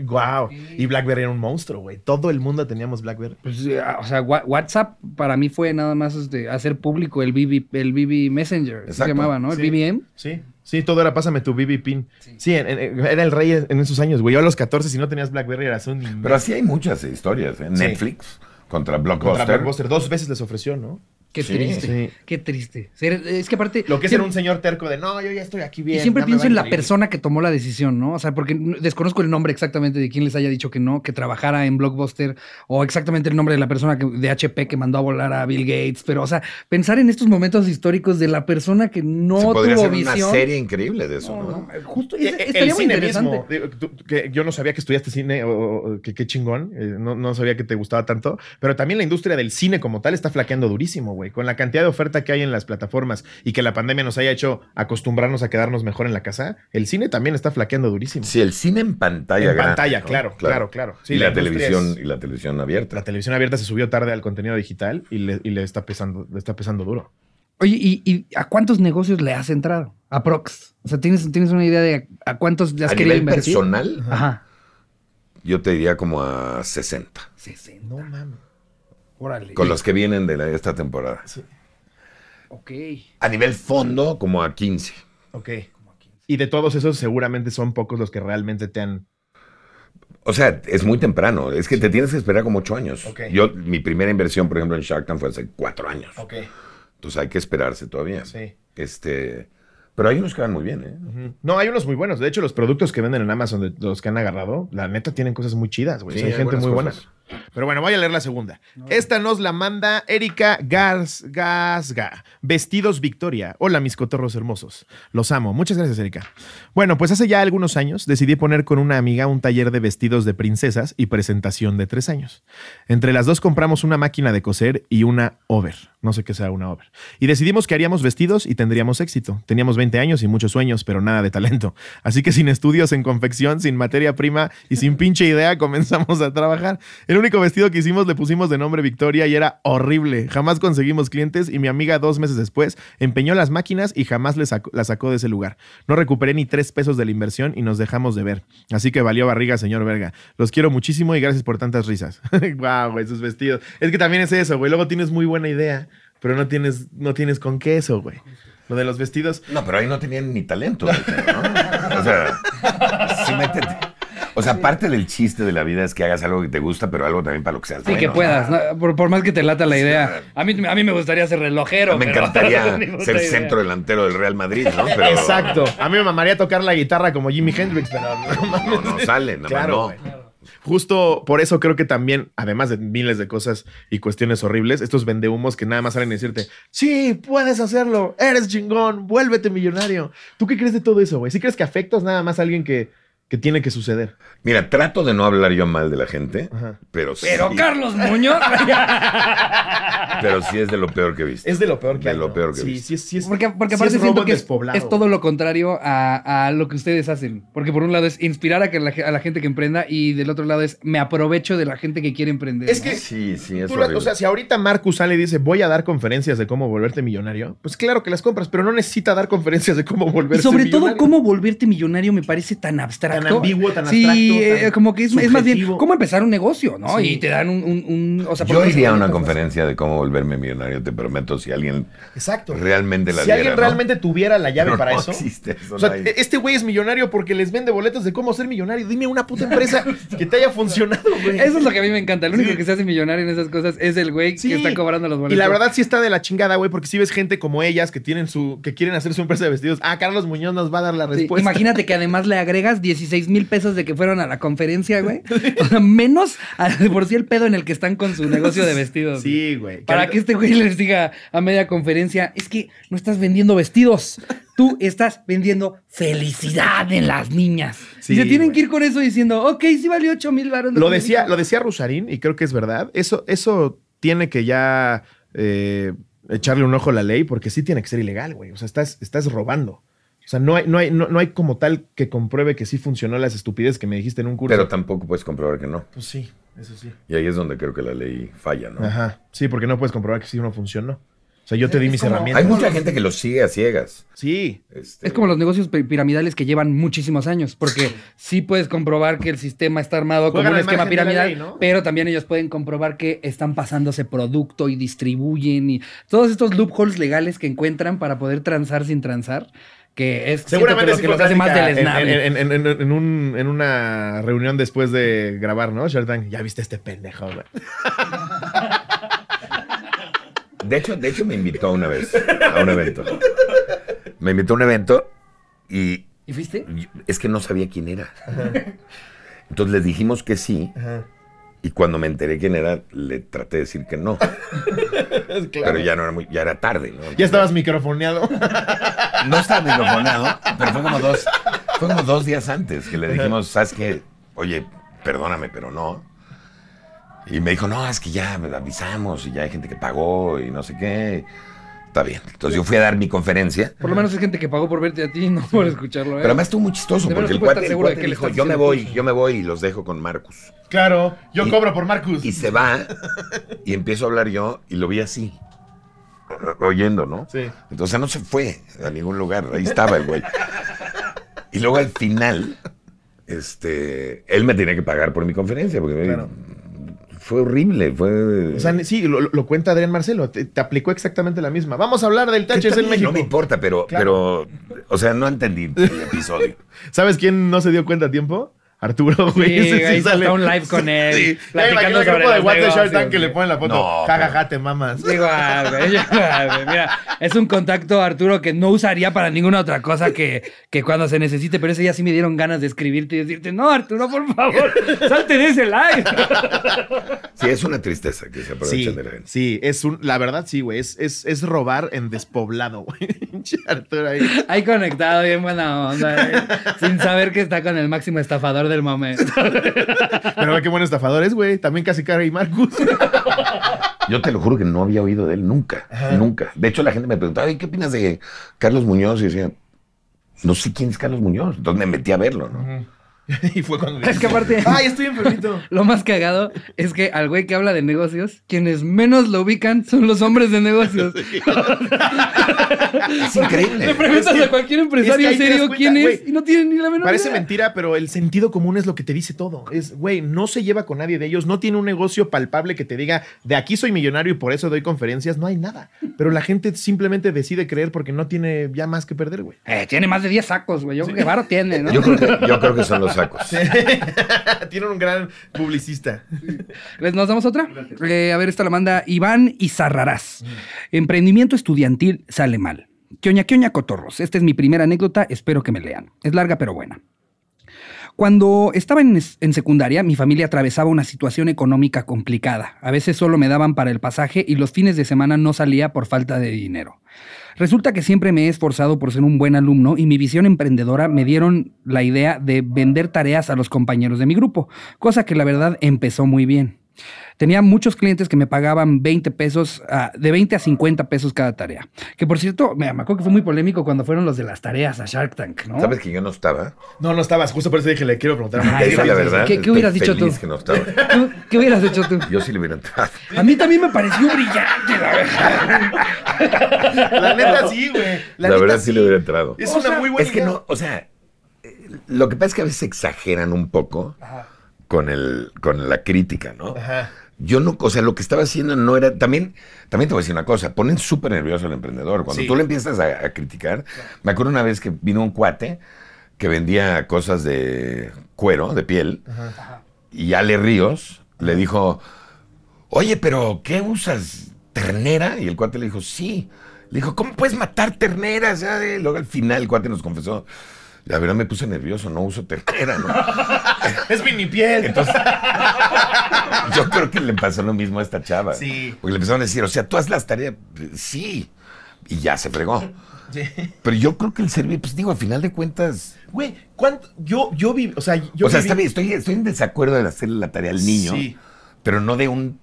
Wow. Y BlackBerry era un monstruo, güey. Todo el mundo teníamos BlackBerry. Pues, eh, ah, o sea, WhatsApp para mí fue nada más este, hacer público el BB, el BB Messenger. Se llamaba, ¿no? El BBM. Sí. Sí, todo era pásame tu BB pin. Sí, era el rey en esos años, güey. Yo a los 14, si no tenías Blackberry, eras un. Pero así hay muchas historias. ¿eh? Netflix contra Blockbuster. Contra Blockbuster. Dos veces les ofreció, ¿no? Qué triste, qué triste. Es que aparte... Lo que es ser un señor terco de, no, yo ya estoy aquí bien. Y siempre pienso en la persona que tomó la decisión, ¿no? O sea, porque desconozco el nombre exactamente de quien les haya dicho que no, que trabajara en Blockbuster, o exactamente el nombre de la persona de HP que mandó a volar a Bill Gates, pero, o sea, pensar en estos momentos históricos de la persona que no Se podría tuvo hacer una serie increíble de eso, ¿no? Justo, eh, es, eh, el, cine mismo, que yo no sabía que estudiaste cine, o, que qué chingón, eh, no, no sabía que te gustaba tanto, pero también la industria del cine como tal está flaqueando durísimo, güey con la cantidad de oferta que hay en las plataformas y que la pandemia nos haya hecho acostumbrarnos a quedarnos mejor en la casa, el cine también está flaqueando durísimo. Sí, el cine en pantalla. En pantalla, claro, claro, claro. y la, televisión y la televisión abierta. La televisión abierta se subió tarde al contenido digital y le, y le está pesando, está pesando duro. Oye, ¿y, a cuántos negocios le has entrado? A Prox. O sea, ¿tienes, tienes una idea de a cuántos le has ¿A nivel personal? Ajá. Yo te diría como a 60. 60. No mames. Con los que vienen de esta temporada. Sí. Ok. A nivel fondo, como a 15. Ok. Y de todos esos, seguramente son pocos los que realmente te han. O sea, es muy temprano. Es que te tienes que esperar como ocho años. Yo, mi primera inversión, por ejemplo, en Shark Tank fue hace cuatro años. Ok. Entonces hay que esperarse todavía. Sí. Este. Pero hay unos que van muy bien, ¿eh? No, hay unos muy buenos. De hecho, los productos que venden en Amazon, los que han agarrado, la neta tienen cosas muy chidas, güey. hay, hay, gente muy buena. Pero bueno, voy a leer la segunda. Esta nos la manda Erika Gasga. Vestidos Victoria. Hola, mis cotorros hermosos. Los amo. Muchas gracias, Erika. Bueno, pues hace ya algunos años decidí poner con una amiga un taller de vestidos de princesas y presentación de tres años. Entre las dos compramos una máquina de coser y una over. No sé qué sea una over. Y decidimos que haríamos vestidos y tendríamos éxito. Teníamos 20 años y muchos sueños, pero nada de talento. Así que sin estudios en confección, sin materia prima y sin pinche idea comenzamos a trabajar único vestido que hicimos le pusimos de nombre Victoria y era horrible. Jamás conseguimos clientes y mi amiga dos meses después empeñó las máquinas y jamás las sacó, la sacó de ese lugar. No recuperé ni tres pesos de la inversión y nos dejamos de ver. Así que valió barriga, señor verga. Los quiero muchísimo y gracias por tantas risas. wow, güey, sus vestidos. Es que también es eso, güey. Luego tienes muy buena idea, pero no tienes, no tienes con eso, güey. Lo de los vestidos. No, pero ahí no tenían ni talento. o sea, sí métete. O sea, parte del chiste de la vida es que hagas algo que te gusta, pero algo también para lo que seas. Sí, que puedas. Por, más que te lata la idea. A mí, a mí me gustaría ser relojero. Me encantaría ser centro delantero del Real Madrid, ¿no? Exacto. A mí me mamaría tocar la guitarra como Jimi Hendrix, pero no, sale, nada claro, no. Justo por eso creo que también, además de miles de cosas y cuestiones horribles, estos vendehumos que nada más salen a decirte, sí, puedes hacerlo, eres chingón, vuélvete millonario. ¿Tú qué crees de todo eso, güey? ¿Sí crees que afectas nada más a alguien que que tiene que suceder. Mira, trato de no hablar yo mal de la gente, pero sí. Pero Carlos Muñoz. pero sí es de lo peor que he visto. Es de lo peor que De lo peor que he visto. Sí, es, porque porque aparte que es, todo lo contrario a, lo que ustedes hacen. Porque por un lado es inspirar a, que la, gente que emprenda y del otro lado es me aprovecho de la gente que quiere emprender. Es que. Sí, sí, es verdad. O sea, si ahorita Marcus sale y dice voy a dar conferencias de cómo volverte millonario, pues claro que las compras, pero no necesita dar conferencias de cómo volverte millonario. Sobre todo, cómo volverte millonario me parece tan abstracto. Tan ambiguo, tan sí, eh, como que es, más bien cómo empezar un negocio, ¿no? Y te dan un. Yo iría a una conferencia de cómo volverme millonario, te prometo, si alguien Exacto. realmente la Si alguien realmente tuviera la llave para eso. Existe o sea, este güey es millonario porque les vende boletos de cómo ser millonario. Dime una puta empresa que te haya funcionado, güey. Eso es lo que a mí me encanta. El único que se hace millonario en esas cosas es el güey que está cobrando los boletos. Y la verdad sí está de la chingada, güey, porque si ves gente como ellas que tienen su, que quieren hacer su empresa de vestidos. Ah, Carlos Muñoz nos va a dar la respuesta. Imagínate que además le agregas 16 16 mil pesos de que fueron a la conferencia, güey. menos a, por sí el pedo en el que están con su negocio de vestidos. Sí, güey. Para que este güey les diga a media conferencia, es que no estás vendiendo vestidos. Tú estás vendiendo felicidad en las niñas. y se tienen que ir con eso diciendo, ok, sí valió 8 mil varones lo decía, lo decía Rusarín, y creo que es verdad. Eso, eso tiene que ya eh, echarle un ojo a la ley, porque sí tiene que ser ilegal, güey. O sea, estás, estás robando. O sea, no hay, no hay, no, hay como tal que compruebe que sí funcionó las estupideces que me dijiste en un curso. Pero tampoco puedes comprobar que no. Pues sí, eso sí. Y ahí es donde creo que la ley falla, ¿no? Ajá. Sí, porque no puedes comprobar que sí no funcionó. O sea, yo te di mis herramientas. Hay mucha gente que los sigue a ciegas. Sí. Este, es como los negocios piramidales que llevan muchísimos años, porque sí puedes comprobar que el sistema está armado con un esquema piramidal, pero también ellos pueden comprobar que están pasando ese producto y distribuyen y todos estos loopholes legales que encuentran para poder transar sin transar que es seguramente que lo, hacen más en, en, en, una reunión después de grabar, ¿no? Sheridan ya viste este pendejo, güey. De hecho, de hecho me invitó una vez a un evento. Me invitó a un evento y ¿Y fuiste? Es que no sabía quién era. Entonces le dijimos que sí. Ajá. Y cuando me enteré quién era, le traté de decir que no. Pero ya no era muy, ya era tarde, Ya estabas microfoneado. no estaba microfoneado, pero fue como dos, fue como dos días antes que le dijimos, ¿sabes qué? Oye, perdóname, pero no. Y me dijo, no, es que ya me avisamos y ya hay gente que pagó y no sé qué. Está bien. Entonces yo fui a dar mi conferencia. Por lo menos hay gente que pagó por verte a ti, no por escucharlo. ¿eh? Pero además estuvo muy chistoso porque el cuate, yo me voy, yo me voy y los dejo con Marcus. Claro, yo cobro por Marcus. Y se va y empiezo a hablar yo y lo vi así. Oyendo, ¿no? Sí. Entonces no se fue a ningún lugar, ahí estaba el güey. Y luego al final, este, él me tenía que pagar por mi conferencia, porque fue horrible. Fue... sí, lo, cuenta Adrián Marcelo, te, aplicó exactamente la misma. Vamos a hablar del Taches en México. No me importa, pero, pero, o sea, no entendí el episodio. ¿Sabes quién no se dio cuenta a tiempo? Arturo, güey. Sí, ese sí un live con él. Sí. Platicando el de What the que le ponen la foto. jajajate, te mamas. Igual, güey. Mira, es un contacto, Arturo, que no usaría para ninguna otra cosa que, que cuando se necesite, pero ese día sí me dieron ganas de escribirte y decirte, no, Arturo, por favor, salte de ese live. Sí, es una tristeza que se aprovechan de la gente. Sí, es un, la verdad sí, güey. Es, es, es robar en despoblado, güey. Arturo ahí. Ahí conectado, bien buena onda, Sin saber que está con el máximo estafador de del momento Pero qué buen estafador es, güey. También casi cara y Marcus. Yo te lo juro que no había oído de él nunca, nunca. De hecho, la gente me preguntaba, ¿qué opinas de Carlos Muñoz? Y decía, no sé quién es Carlos Muñoz. Entonces me metí a verlo, ¿no? y fue cuando... Es que aparte... ¡Ay, estoy enfermito! lo más cagado es que al güey que habla de negocios, quienes menos lo ubican son los hombres de negocios. es increíble. Le preguntas a cualquier empresario serio quién es y no tienen ni la menor Parece mentira, pero el sentido común es lo que te dice todo. Es, güey, no se lleva con nadie de ellos, no tiene un negocio palpable que te diga, de aquí soy millonario y por eso doy conferencias, no hay nada. Pero la gente simplemente decide creer porque no tiene ya más que perder, güey. Eh, tiene más de 10 sacos, güey. Yo creo que Varo tiene, ¿no? Yo creo yo creo que son los Tienen un gran publicista. ¿Les nos damos otra? Eh, a ver, esta la manda Iván y Zarrarás. Emprendimiento estudiantil sale mal. Quioña, quioña, cotorros. Esta es mi primera anécdota, espero que me lean. Es larga pero buena. Cuando estaba en, en, secundaria, mi familia atravesaba una situación económica complicada. A veces solo me daban para el pasaje y los fines de semana no salía por falta de dinero. Resulta que siempre me he esforzado por ser un buen alumno y mi visión emprendedora me dieron la idea de vender tareas a los compañeros de mi grupo, cosa que la verdad empezó muy bien. Tenía muchos clientes que me pagaban 20 pesos, ah, de 20 a 50 pesos cada tarea. Que por cierto, me acuerdo que fue muy polémico cuando fueron los de las tareas a Shark Tank, ¿no? ¿Sabes que yo no estaba? No, no estabas. Justo por eso dije, le quiero preguntar a la verdad. ¿Qué, hubieras dicho tú? Que no ¿Qué hubieras dicho tú? Yo sí le hubiera entrado. A mí también me pareció brillante, la verdad. la neta sí, güey. La, verdad sí. le hubiera entrado. Es una muy buena Es que no, o sea, lo que pasa es que a veces exageran un poco con el con la crítica, ¿no? Ajá yo no, o sea, lo que estaba haciendo no era, también, también te voy a decir una cosa, ponen súper nervioso al emprendedor. Cuando tú le empiezas a, criticar, me acuerdo una vez que vino un cuate que vendía cosas de cuero, de piel, y Ale Ríos le dijo, oye, pero ¿qué usas? ¿Ternera? Y el cuate le dijo, sí. Le dijo, ¿cómo puedes matar terneras? Luego al final el cuate nos confesó, la verdad me puse nervioso, no uso tercera, ¿no? es mi piel. Entonces, yo creo que le pasó lo mismo a esta chava. Sí. Porque le empezaron a decir, o sea, tú haz las tareas. Sí. Y ya se fregó. Sí. Pero yo creo que el servir, pues digo, a final de cuentas. Güey, ¿cuánto? Yo, yo viví, o sea, yo. O sea, está bien, estoy, estoy en desacuerdo de hacerle la tarea al niño. Sí. Pero no de un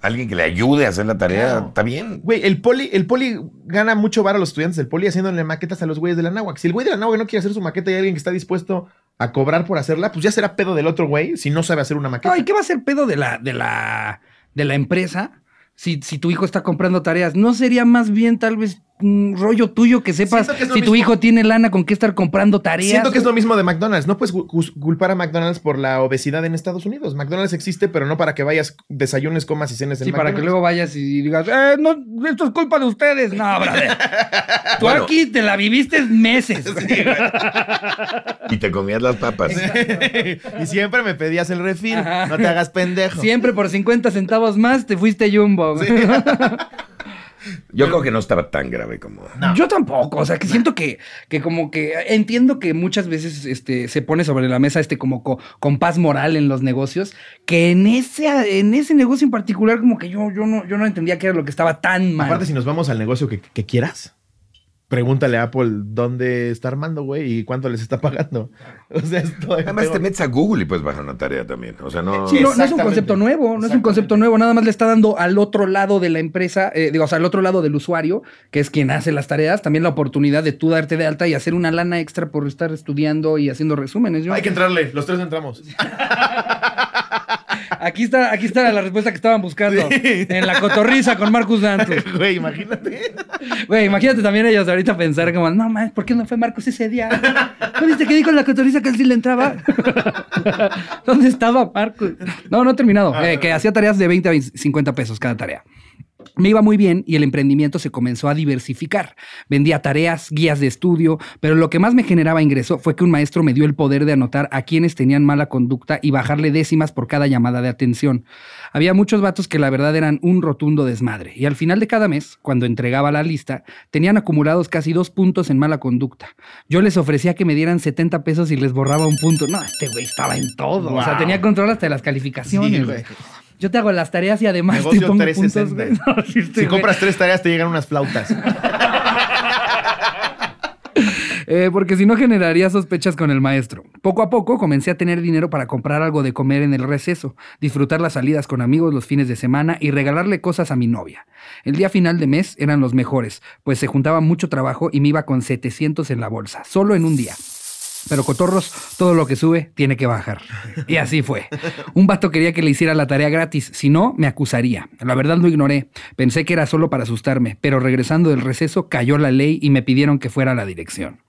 alguien que le ayude a hacer la tarea, está bien. Güey, el poli, el poli gana mucho bar a los estudiantes, el poli haciéndole maquetas a los güeyes de la náhuac. Si el güey de la náhuac no quiere hacer su maqueta y hay alguien que está dispuesto a cobrar por hacerla, pues ya será pedo del otro güey si no sabe hacer una maqueta. Ay, ¿qué va a ser pedo de la, de la, de la empresa? Si, si tu hijo está comprando tareas, ¿no sería más bien tal vez un rollo tuyo que sepas si tu hijo tiene lana con qué estar comprando tareas. Siento que es lo mismo de McDonald's. No puedes culpar a McDonald's por la obesidad en Estados Unidos. McDonald's existe, pero no para que vayas, desayunes, comas y cenes en McDonald's. para que luego vayas y digas, eh, no, esto es culpa de ustedes. No, brother. Tú aquí te la viviste meses. y te comías las papas. y siempre me pedías el refil. No te hagas pendejo. Siempre por 50 centavos más te fuiste Jumbo. Yo creo que no estaba tan grave como. Yo tampoco. O sea, que siento que, que como que entiendo que muchas veces este, se pone sobre la mesa este como compás moral en los negocios. Que en ese, en ese negocio en particular, como que yo, yo, no, yo no entendía que era lo que estaba tan mal. Aparte, si nos vamos al negocio que quieras, pregúntale a Apple dónde está armando, güey, y cuánto les está pagando. O sea, Además te metes a Google y pues bajar una tarea también. O sea, no... Sí, no, es un concepto nuevo, no es un concepto nuevo. Nada más le está dando al otro lado de la empresa, eh, digo, o sea, al otro lado del usuario, que es quien hace las tareas, también la oportunidad de tú darte de alta y hacer una lana extra por estar estudiando y haciendo resúmenes. Hay que entrarle, los tres entramos. Aquí está, aquí está la respuesta que estaban buscando. En la cotorriza con Marcus Dantes. Güey, imagínate. Güey, imagínate también ellos ahorita pensar como, no mames, ¿por qué no fue Marcus ese día? ¿No viste que dijo en la cotorriza que él sí le entraba? ¿Dónde estaba Marcus? No, no he terminado. Ah. Eh, que hacía tareas de 20 a 50 pesos cada tarea. Me iba muy bien y el emprendimiento se comenzó a diversificar. Vendía tareas, guías de estudio, pero lo que más me generaba ingreso fue que un maestro me dio el poder de anotar a quienes tenían mala conducta y bajarle décimas por cada llamada de atención. Había muchos vatos que la verdad eran un rotundo desmadre y al final de cada mes, cuando entregaba la lista, tenían acumulados casi dos puntos en mala conducta. Yo les ofrecía que me dieran 70 pesos y les borraba un punto. No, este güey estaba en todo. O sea, tenía control hasta de las calificaciones, güey. Yo te hago las tareas y además te pongo si compras tres tareas te llegan unas flautas. Eh, porque si no generaría sospechas con el maestro. Poco a poco comencé a tener dinero para comprar algo de comer en el receso, disfrutar las salidas con amigos los fines de semana y regalarle cosas a mi novia. El día final de mes eran los mejores, pues se juntaba mucho trabajo y me iba con 700 en la bolsa, solo en un día. Pero Cotorros, todo lo que sube tiene que bajar. Y así fue. Un basto quería que le hiciera la tarea gratis, si no, me acusaría. La verdad lo ignoré. Pensé que era solo para asustarme, pero regresando del receso cayó la ley y me pidieron que fuera a la dirección.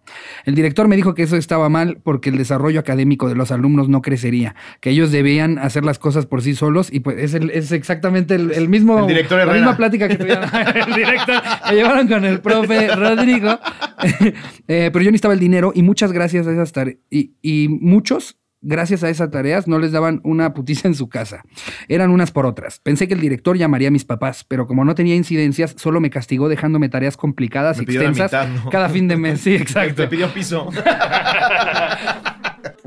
El director me dijo que eso estaba mal porque el desarrollo académico de los alumnos no crecería, que ellos debían hacer las cosas por sí solos y pues es, es exactamente el, mismo, director la misma plática que tuvieron el director, me llevaron con el profe Rodrigo. Eh, pero yo necesitaba el dinero y muchas gracias a esas tareas y, y muchos gracias a esas tareas no les daban una putiza en su casa. Eran unas por otras. Pensé que el director llamaría a mis papás, pero como no tenía incidencias, solo me castigó dejándome tareas complicadas y extensas cada fin de mes. Sí, exacto. Te pidió piso.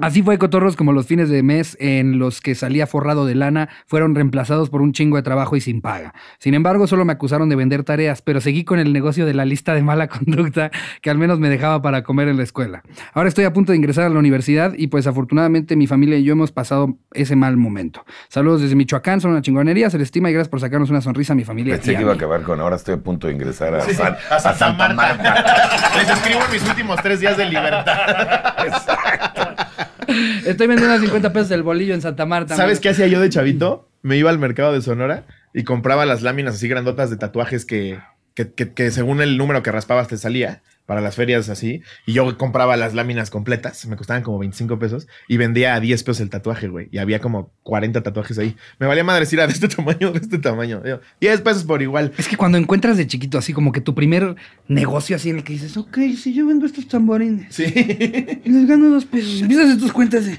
Así fue, Cotorros, como los fines de mes en los que salía forrado de lana fueron reemplazados por un chingo de trabajo y sin paga. Sin embargo, solo me acusaron de vender tareas, pero seguí con el negocio de la lista de mala conducta que al menos me dejaba para comer en la escuela. Ahora estoy a punto de ingresar a la universidad y pues afortunadamente mi familia y yo hemos pasado ese mal momento. Saludos desde Michoacán, son una chingonería, se les estima y gracias por sacarnos una sonrisa a mi familia. Pensé que iba a acabar con ahora estoy a punto de ingresar a, San, les escribo mis últimos tres días de libertad. Exacto. Estoy vendiendo a 50 pesos el bolillo en Santa Marta. ¿Sabes qué hacía yo de chavito? Me iba al mercado de Sonora y compraba las láminas así grandotas de tatuajes que, que, que según el número que raspabas te salía para las ferias así. Y yo compraba las láminas completas, me costaban como 25 pesos y vendía a 10 pesos el tatuaje, güey. Y había como 40 tatuajes ahí. Me valía madre si era ah, de este tamaño de este tamaño. 10 pesos por igual. Es que cuando encuentras de chiquito así como que tu primer negocio así en el que dices, ok, si yo vendo estos tamborines. Sí. Y les gano dos pesos. Empiezas de tus cuentas de...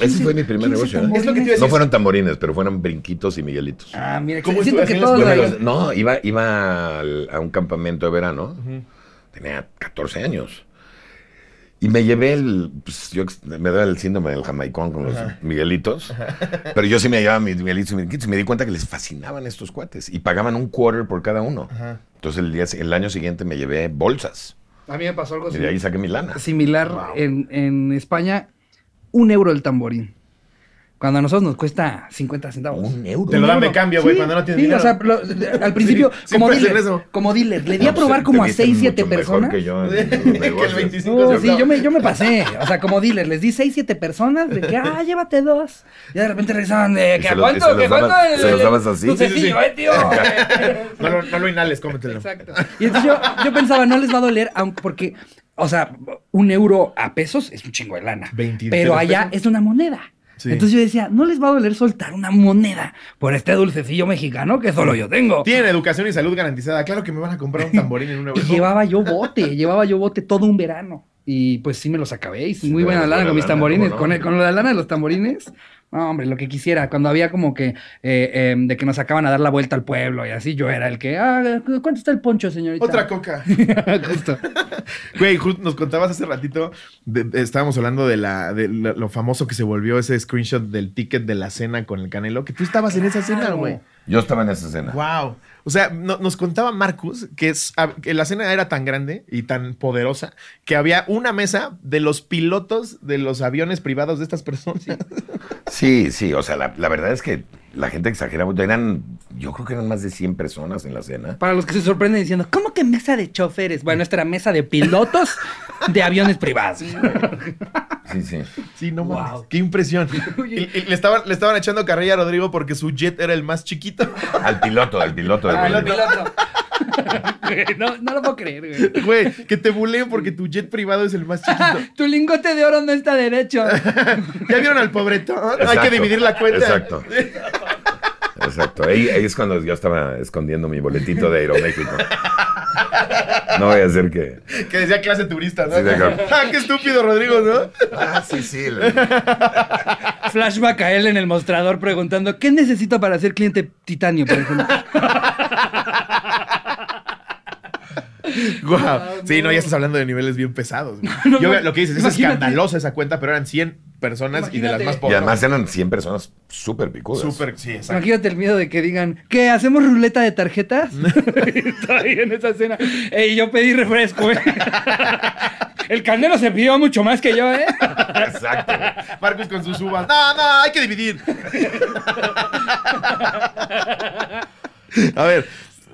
Ese fue mi primer negocio. ¿eh? no fueron tamborines, pero fueron brinquitos y miguelitos. Ah, mira, ¿Cómo siento que todos... Los... No, iba, iba a un campamento de verano. Tenía 14 años. Y me llevé el. Pues, me daba el síndrome del jamaicón con los Miguelitos. Pero yo sí me llevaba mis Miguelitos y Miguelitos. Y me di cuenta que les fascinaban estos cuates. Y pagaban un quarter por cada uno. Entonces el, el año siguiente me llevé bolsas. A mí me pasó algo similar. Y de ahí saqué mi lana. Similar en, en España, un euro el tamborín. Cuando a nosotros nos cuesta 50 centavos. Un euro. Te lo dan de cambio, güey, cuando no tienes sí, dinero. O sea, al principio, como, pues, dealer, como dealer, le di a pues, probar como a 6, 7 personas. Que yo, que el 25 sí, yo me, yo me pasé. O sea, como dealer, les di 6, 7 personas, de que, ah, llévate dos. Y de repente regresaban de que, ¿cuánto? ¿Qué cuánto? Se los dabas así. sí. eh, tío. no, lo, no inhales, cómetelo. Exacto. Y entonces yo, yo pensaba, no les va a doler, aunque porque, o sea, un euro a pesos es un chingo de lana. pero allá es una moneda. Entonces yo decía, no les va a doler soltar una moneda por este dulcecillo mexicano que solo yo tengo. Tiene educación y salud garantizada. Claro que me van a comprar un tamborín en un euro. llevaba yo bote, llevaba yo bote todo un verano. Y pues sí me los acabé. muy buena, lana, con mis tamborines, con, con la lana de los tamborines. No, hombre, lo que quisiera. Cuando había como que eh, em, de que nos acaban a dar la vuelta al pueblo y así, yo era el que, ah, ¿cuánto está el poncho, señorita? Otra coca. Justo. Güey, nos contabas hace ratito, estábamos hablando de, la, de lo, famoso que se volvió ese screenshot del ticket de la cena con el Canelo, que tú estabas en esa cena, güey. Yo estaba en esa cena. Wow. O sea, nos contaba Marcus que, la cena era tan grande y tan poderosa que había una mesa de los pilotos de los aviones privados de estas personas. Sí, sí, o sea, la verdad es que la gente exageraba mucho. Eran, yo creo que eran más de 100 personas en la cena. Para los que se sorprenden diciendo, ¿cómo que mesa de choferes? Bueno, esta era mesa de pilotos de aviones privados. Sí, sí. Sí, no mames. Qué impresión. le, estaban, le estaban echando carrilla a Rodrigo porque su jet era el más chiquito. Al piloto, al piloto. Al piloto. no, lo puedo creer, güey. Güey, que te buleen porque tu jet privado es el más chiquito. tu lingote de oro no está derecho. ¿Ya vieron al pobreto. Hay que dividir la cuenta. Exacto. Exacto. Ahí, es cuando yo estaba escondiendo mi boletito de Aeroméxico. No voy a hacer que. Que decía clase turista, ¿no? Sí, ¡Ah, qué estúpido, Rodrigo, ¿no? Ah, sí, sí. Flashback a él en el mostrador preguntando: ¿Qué necesito para ser cliente titanio, por ejemplo? Ah, sí, no, ya estás hablando de niveles bien pesados. Yo, lo que dices, es escandalosa esa cuenta, pero eran 100 personas y de las más pobres. Y además eran 100 personas súper picudas. Imagínate el miedo de que digan, ¿qué? ¿Hacemos ruleta de tarjetas? Está ahí en esa escena. Ey, yo pedí refresco, ¿eh? El candelo se pidió mucho más que yo, ¿eh? Exacto. Marcus Marcos con sus uvas. No, no, hay que dividir. A ver,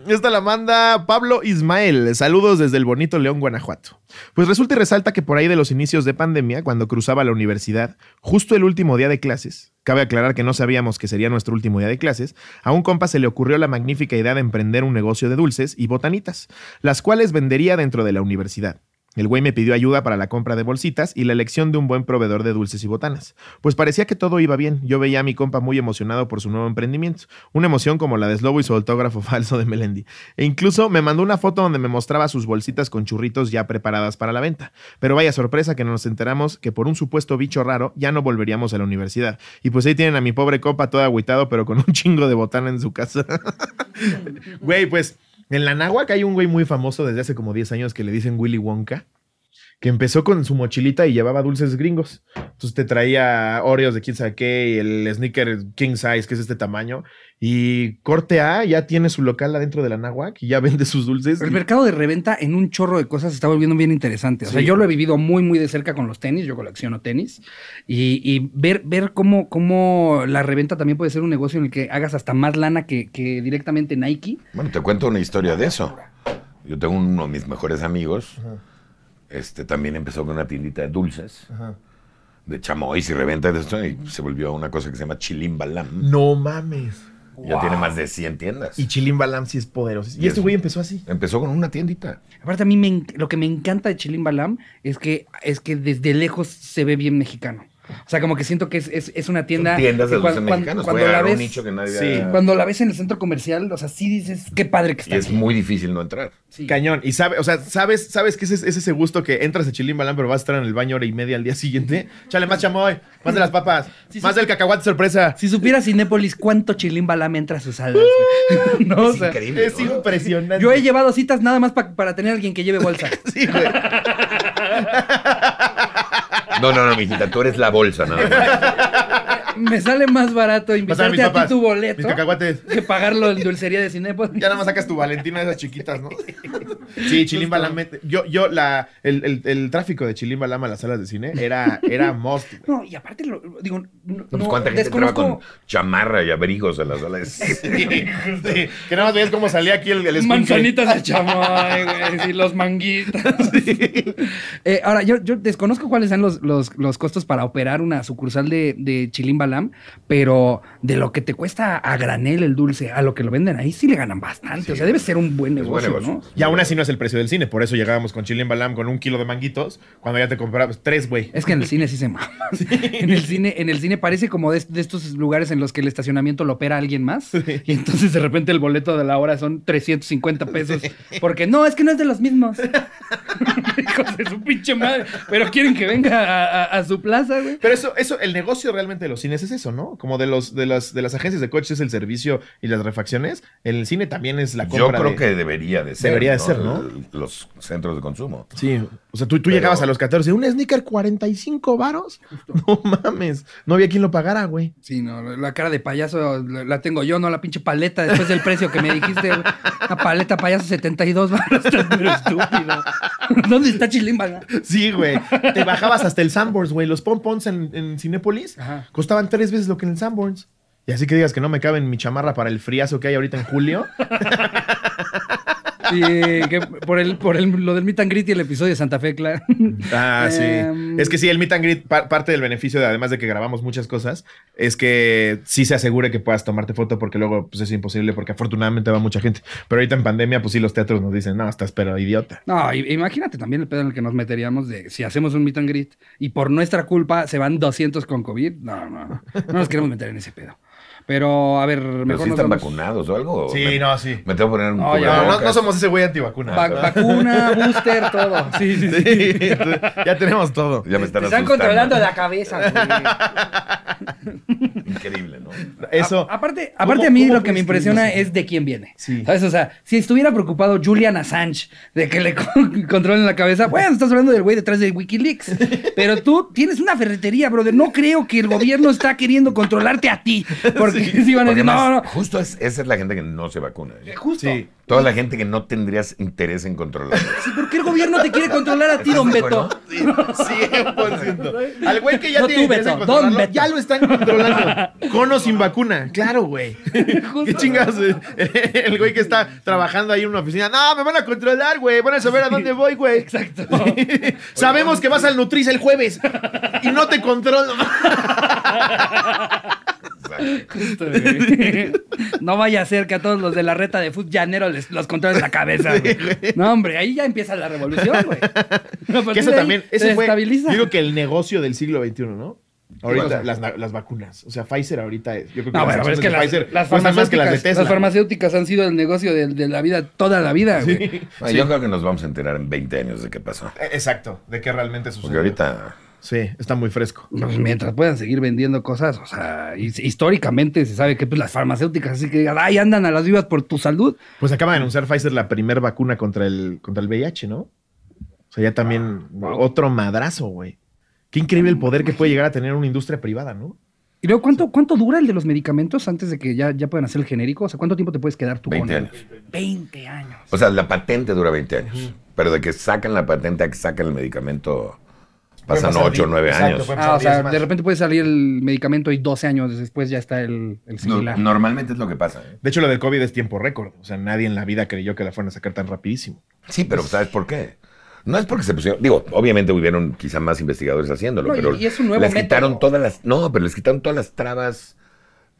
esta la manda Pablo Ismael. Saludos desde el bonito León, Guanajuato. Pues resulta y resalta que por ahí de los inicios de pandemia, cuando cruzaba la universidad, justo el último día de clases, cabe aclarar que no sabíamos que sería nuestro último día de clases, a un compa se le ocurrió la magnífica idea de emprender un negocio de dulces y botanitas, las cuales vendería dentro de la universidad. El güey me pidió ayuda para la compra de bolsitas y la elección de un buen proveedor de dulces y botanas. Pues parecía que todo iba bien. Yo veía a mi compa muy emocionado por su nuevo emprendimiento. Una emoción como la de Slobo y su autógrafo falso de Melendi. E incluso me mandó una foto donde me mostraba sus bolsitas con churritos ya preparadas para la venta. Pero vaya sorpresa que nos enteramos que por un supuesto bicho raro ya no volveríamos a la universidad. Y pues ahí tienen a mi pobre compa todo agüitado pero con un chingo de botana en su casa. güey, pues... En la náhuatl hay un güey muy famoso desde hace como 10 años que le dicen Willy Wonka, que empezó con su mochilita y llevaba dulces gringos. Entonces te traía Oreos de quién sabe y el sneaker king size, que es este tamaño, y corte A ya tiene su local adentro de la Nahuac y ya vende sus dulces. el mercado de reventa en un chorro de cosas está volviendo bien interesante. O sea, yo lo he vivido muy, muy de cerca con los tenis. Yo colecciono tenis. Y, ver, ver cómo, cómo la reventa también puede ser un negocio en el que hagas hasta más lana que, que directamente Nike. Bueno, te cuento una historia de eso. Yo tengo uno de mis mejores amigos. Este también empezó con una tiendita de dulces. de chamois y reventa de esto y se volvió a una cosa que se llama Chilimbalam. No mames. Ya tiene más de 100 tiendas. Y Chilim Balam sí es poderoso. Y, este güey empezó así. Empezó con una tiendita. Aparte, a mí me, lo que me encanta de Chilim Balam es que, es que desde lejos se ve bien mexicano. O sea, como que siento que es, una tienda. tiendas de cuando, mexicanos, cuando, la ves, Cuando la ves en el centro comercial, o sea, sí dices, qué padre que está. es muy difícil no entrar. Cañón. Y sabe, o sea, sabes, sabes que es ese gusto que entras a Balam, pero vas a estar en el baño hora y media al día siguiente. Chale, más chamoy, más de las papas, más del cacahuate sorpresa. Si supieras Cinépolis cuánto Balam entra a sus alas. es increíble. Es impresionante. Yo he llevado citas nada más para tener a alguien que lleve bolsa. sí, güey. No, no, no, mijita, tú eres la bolsa, nada me sale más barato invitarte a, ti tu boleto que pagarlo en dulcería de cine pues. Ya nada más sacas tu Valentina de esas chiquitas, ¿no? Sí, Chilimba Yo, yo, la, el, el, el tráfico de Chilimba Lama a las salas de cine era, era most. No, y aparte, digo, no, pues, cuánta gente entraba con chamarra y abrigos a las salas de cine. que nada más veías cómo salía aquí el, el Manzanitas de chamarra güey, y los manguitas. Eh, ahora, yo, yo desconozco cuáles son los, los, los costos para operar una sucursal de, de Chilimba balam pero de lo que te cuesta a granel el dulce, a lo que lo venden ahí, sí le ganan bastante. O sea, debe ser un buen negocio, ¿no? Y aún así no es el precio del cine, por eso llegábamos con Chile en Balam con un kilo de manguitos, cuando ya te comprabas tres, güey. Es que en el cine sí se mama. En el cine, en el cine parece como de, estos lugares en los que el estacionamiento lo opera alguien más. Y entonces de repente el boleto de la hora son 350 pesos. Porque no, es que no es de los mismos. Hijos su pinche madre. Pero quieren que venga a, su plaza, güey. Pero eso, eso, el negocio realmente de los cines es eso, ¿no? Como de los de las de las agencias de coches el servicio y las refacciones, el cine también es la compra. Yo creo que debería de ser. Debería de ser, ¿no? Los centros de consumo. Sí, o sea, tú, tú llegabas a los 14, un sneaker 45 varos? No mames, no había quien lo pagara, güey. Sí, no, la cara de payaso la, tengo yo, no la pinche paleta después del precio que me dijiste, la paleta payaso 72 varos, estúpido. ¿Dónde está Chilimba? Sí, güey. Te bajabas hasta el sambors güey, los pompons en, en Cinépolis costaban tres veces lo que en el Sanborns. Y así que digas que no me cabe en mi chamarra para el friazo que hay ahorita en julio. Sí, que por, el, por el, lo del meet and greet y el episodio de Santa Fe, claro. Ah, sí. Em, es que sí, el meet and greet, parte del beneficio, de, además de que grabamos muchas cosas, es que sí se asegure que puedas tomarte foto porque luego pues, es imposible porque afortunadamente va mucha gente. Pero ahorita en pandemia, pues sí, los teatros nos dicen, no, estás pero idiota. No, imagínate también el pedo en el que nos meteríamos de si hacemos un meet and greet y por nuestra culpa se van 200 con COVID. No, no, no nos queremos meter en ese pedo. Pero, a ver, mejor Pero si están vacunados o algo. Sí, no, sí. Me tengo que poner un no, no, somos ese güey antivacuna. vacuna, booster, todo. Sí, sí, sí. ya tenemos todo. Ya me están Te están controlando la cabeza, Increíble, ¿no? Eso. aparte, aparte a mí lo que me impresiona es de quién viene. Sí. ¿Sabes? O sea, si estuviera preocupado Julian Assange de que le controlen la cabeza, bueno, estás hablando del güey detrás de Wikileaks. Pero tú tienes una ferretería, brother. No creo que el gobierno está queriendo controlarte a ti. sí, van a no, no. Justo esa es la gente que no se vacuna. ¿eh? Eh, justo. Sí. Toda la gente que no tendrías interés en controlar. Sí, ¿Por qué el gobierno te quiere controlar a ti, don Beto? Sí, 100%. Al güey que ya tiene ya lo están controlando. Con o sin vacuna. Claro, güey. ¿Qué chingas? El güey que está trabajando ahí en una oficina. No, me van a controlar, güey. Van a saber a dónde voy, güey. Exacto. Sabemos que vas al Nutriz el jueves y no te controlo. No vaya a ser que a todos los de la reta de fútbol llanero les los controles la cabeza. No, hombre, ahí ya empieza la revolución, güey. Pues eso también, se estabiliza. digo que el negocio del siglo XXI, ¿no? Ahorita, las, vacunas. O sea, Pfizer ahorita es. Yo creo que, las, Pfizer farmacéuticas, las farmacéuticas han sido el negocio de, la vida toda la vida. Ah, yo creo que nos vamos a enterar en 20 años de qué pasó. Eh, exacto, de qué realmente sucedió. Porque ahorita. Sí, está muy fresco. Pues, mientras puedan seguir vendiendo cosas, o sea, históricamente se sabe que pues, las farmacéuticas así que digan, ay, andan a las vivas por tu salud. Pues acaba de anunciar Pfizer la primera vacuna contra el, contra el VIH, ¿no? O sea, ya también ah, otro madrazo, güey. Qué increíble el poder que puede llegar a tener una industria privada, ¿no? Y luego, ¿cuánto, ¿cuánto dura el de los medicamentos antes de que ya, ya puedan hacer el genérico? O sea, ¿cuánto tiempo te puedes quedar tú 20 años. 20 años. O sea, la patente dura 20 años. Pero de que sacan la patente a que sacan el medicamento Pasan 8 ah, o 9 años. de repente puede salir el medicamento y 12 años después ya está el, el normalmente es lo que pasa. ¿eh? De hecho, lo del COVID es tiempo récord. O sea, nadie en la vida creyó que la fueran a sacar tan rapidísimo. Sí, pero ¿sabes por qué? No es porque se pusieron, digo, obviamente hubieron quizá más investigadores haciéndolo, pero les quitaron todas las, no, pero les quitaron todas las trabas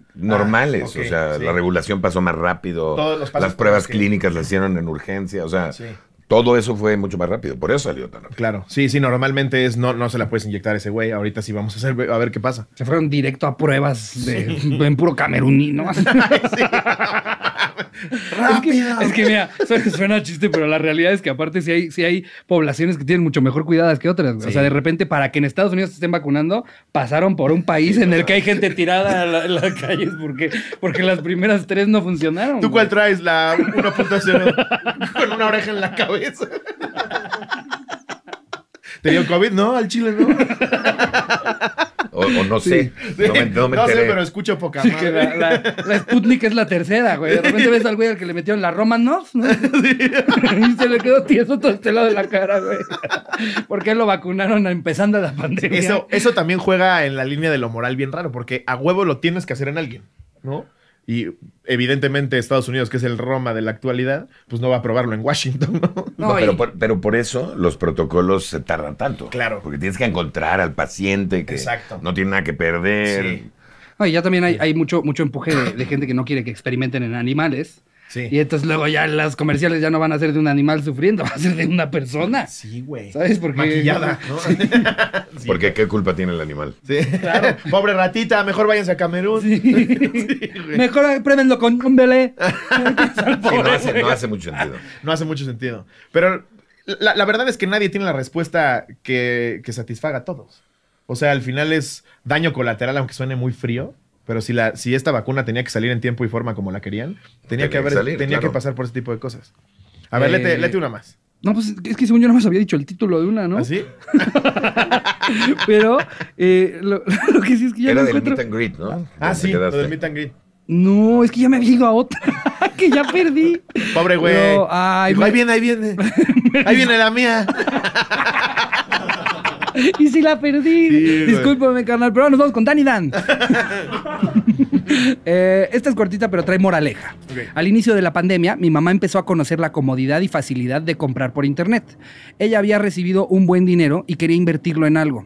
ah, normales, o sea, la regulación pasó más rápido, las pruebas clínicas las hicieron en urgencia, o sea, sí. Todo eso fue mucho más rápido, por eso salió tan rápido. Claro, sí, sí, normalmente es no, no se la puedes inyectar a ese güey. Ahorita sí vamos a hacer, a ver qué pasa. Se fueron directo a pruebas de, en puro camerunino. es, que, es que mira, suena chiste, pero la realidad es que aparte si hay, si hay poblaciones que tienen mucho mejor cuidadas que otras. O sea, de repente, para que en Estados Unidos se estén vacunando, pasaron por un país en el que hay gente tirada en las calles porque, porque las primeras tres no funcionaron. ¿Tú cuál traes? La 1.0 con una oreja en la cabeza. ¿Te dio COVID? No, al chile no. O, no sé. no, me, sé, pero escucho poca la, Sputnik es la tercera, güey. De repente ves al güey al que le metieron la Roma, ¿no? Y se le quedó tieso todo este lado de la cara, güey. Porque lo vacunaron empezando la pandemia. Eso, eso también juega en la línea de lo moral bien raro, porque a huevo lo tienes que hacer en alguien, ¿no? Y evidentemente Estados Unidos, que es el Roma de la actualidad, pues no va a probarlo en Washington, ¿no? pero, por, eso los protocolos se tardan tanto. Claro. Porque tienes que encontrar al paciente que no tiene nada que perder. Sí. ya también hay, mucho, mucho empuje de, gente que no quiere que experimenten en animales y entonces luego ya las comerciales ya no van a ser de un animal sufriendo, va a ser de una persona. Sí, güey. ¿Sabes por qué? Maquillada, Porque qué culpa tiene el animal. Sí. Claro. Pobre ratita, mejor váyanse a Camerún. mejor prendenlo con un belé. no, hace, mucho sentido. No hace mucho sentido. Pero la, verdad es que nadie tiene la respuesta que satisfaga a todos. O sea, al final es daño colateral, aunque suene muy frío pero si, la, si esta vacuna tenía que salir en tiempo y forma como la querían, tenía, que, haber, tenía que pasar por ese tipo de cosas. A ver, eh, lete, una más. No, pues es que según yo no me había dicho el título de una, ¿no? ¿Ah, sí? Pero eh, lo, que sí es que ya Era no del meet and greet, ¿no? Ah, sí, lo del meet and greet. No, es que ya me había ido a otra que ya perdí. Pobre güey. Ahí viene, ahí viene. ahí viene la mía. y si la perdí. Disculpame carnal, pero nos vamos con Danny Dan. Eh, esta es cortita, pero trae moraleja. Al inicio de la pandemia, mi mamá empezó a conocer la comodidad y facilidad de comprar por internet. Ella había recibido un buen dinero y quería invertirlo en algo.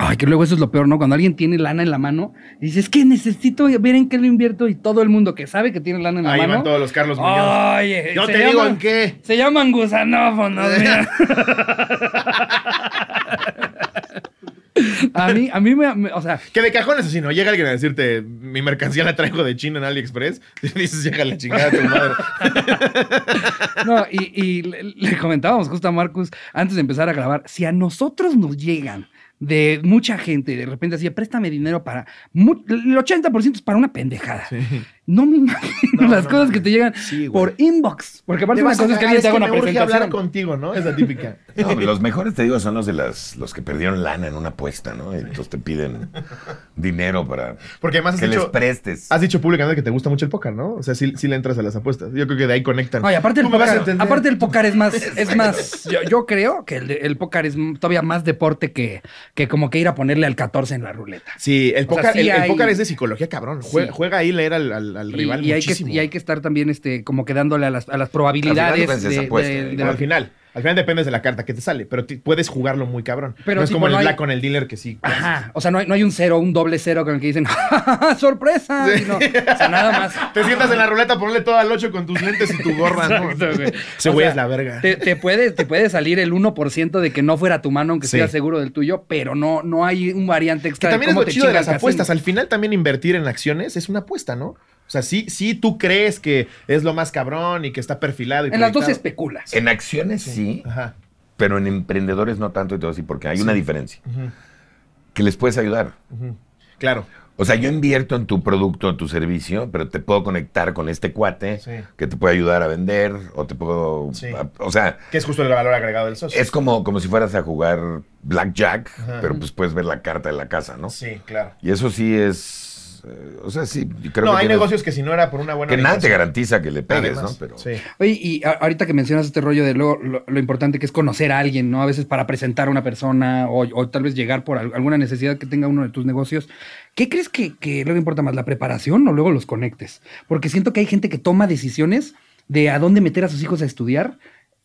Ay, que luego eso es lo peor, ¿no? Cuando alguien tiene lana en la mano, dices, es que necesito miren que qué lo invierto y todo el mundo que sabe que tiene lana en la mano. Ahí van todos los Carlos Muñoz. Oye, eh, yo te digo en qué. Se llaman gusanófonos. A mí, a mí me, O sea. Que de cajones así, no llega alguien a decirte, mi mercancía la traigo de China en AliExpress, dices, llega la chingada a tu madre. No, y, le, le, comentábamos justo a Marcus antes de empezar a grabar: si a nosotros nos llegan de mucha gente de repente decía préstame dinero para... el 80% es para una pendejada. No me imagino las cosas que te llegan por inbox. Porque aparte una cosa que alguien te haga una presentación. hablar contigo, ¿no? Es típica. los mejores, te digo, son los de las, los que perdieron lana en una apuesta, ¿no? Entonces te piden dinero para porque además has que dicho, les prestes. Has dicho públicamente que te gusta mucho el póker, ¿no? O sea, sí, le entras a las apuestas. Yo creo que de ahí conectan. aparte el póker, es más, es más, yo, creo que el, el, póker es todavía más deporte que, que como que ir a ponerle al 14 en la ruleta. Sí, el póker, el, es de psicología, cabrón. Juega, ahí ahí leer al al rival. Y, hay que, hay que estar también este, como quedándole a las, probabilidades. Al final, de, ¿eh? al final. Al final dependes de la carta que te sale, pero puedes jugarlo muy cabrón. Pero no es como el black con el dealer que sí. O sea, no hay, no hay, un cero, un doble cero con el que dicen ¡sorpresa! O sea, nada más. Te sientas en la ruleta, ponle todo al 8 con tus lentes y tu gorra. Se la verga. Te, puede, te puede salir el 1% de que no fuera tu mano, aunque sea seguro del tuyo, pero no, no hay un variante extra. también de cómo es las apuestas. Al final también invertir en acciones es una apuesta, ¿no? O sea, sí, sí tú crees que es lo más cabrón y que está perfilado. Y en las dos especulas. En acciones sí, pero en emprendedores no tanto y todo así, porque hay una diferencia. Que les puedes ayudar. Claro. O sea, yo invierto en tu producto, en tu servicio, pero te puedo conectar con este cuate que te puede ayudar a vender o te puedo... o sea... Que es justo el valor agregado del socio. Es como, como si fueras a jugar blackjack, pero pues puedes ver la carta de la casa, ¿no? Sí, claro. Y eso sí es eh, o sea, sí, creo no, hay negocios que si no era por una buena. Que nada te garantiza que le pegues, ¿no? Pero... Sí. Oye, y ahorita que mencionas este rollo de lo, importante que es conocer a alguien, ¿no? A veces para presentar a una persona o, tal vez llegar por alguna necesidad que tenga uno de tus negocios. ¿Qué crees que, que luego importa más, la preparación o luego los conectes? Porque siento que hay gente que toma decisiones de a dónde meter a sus hijos a estudiar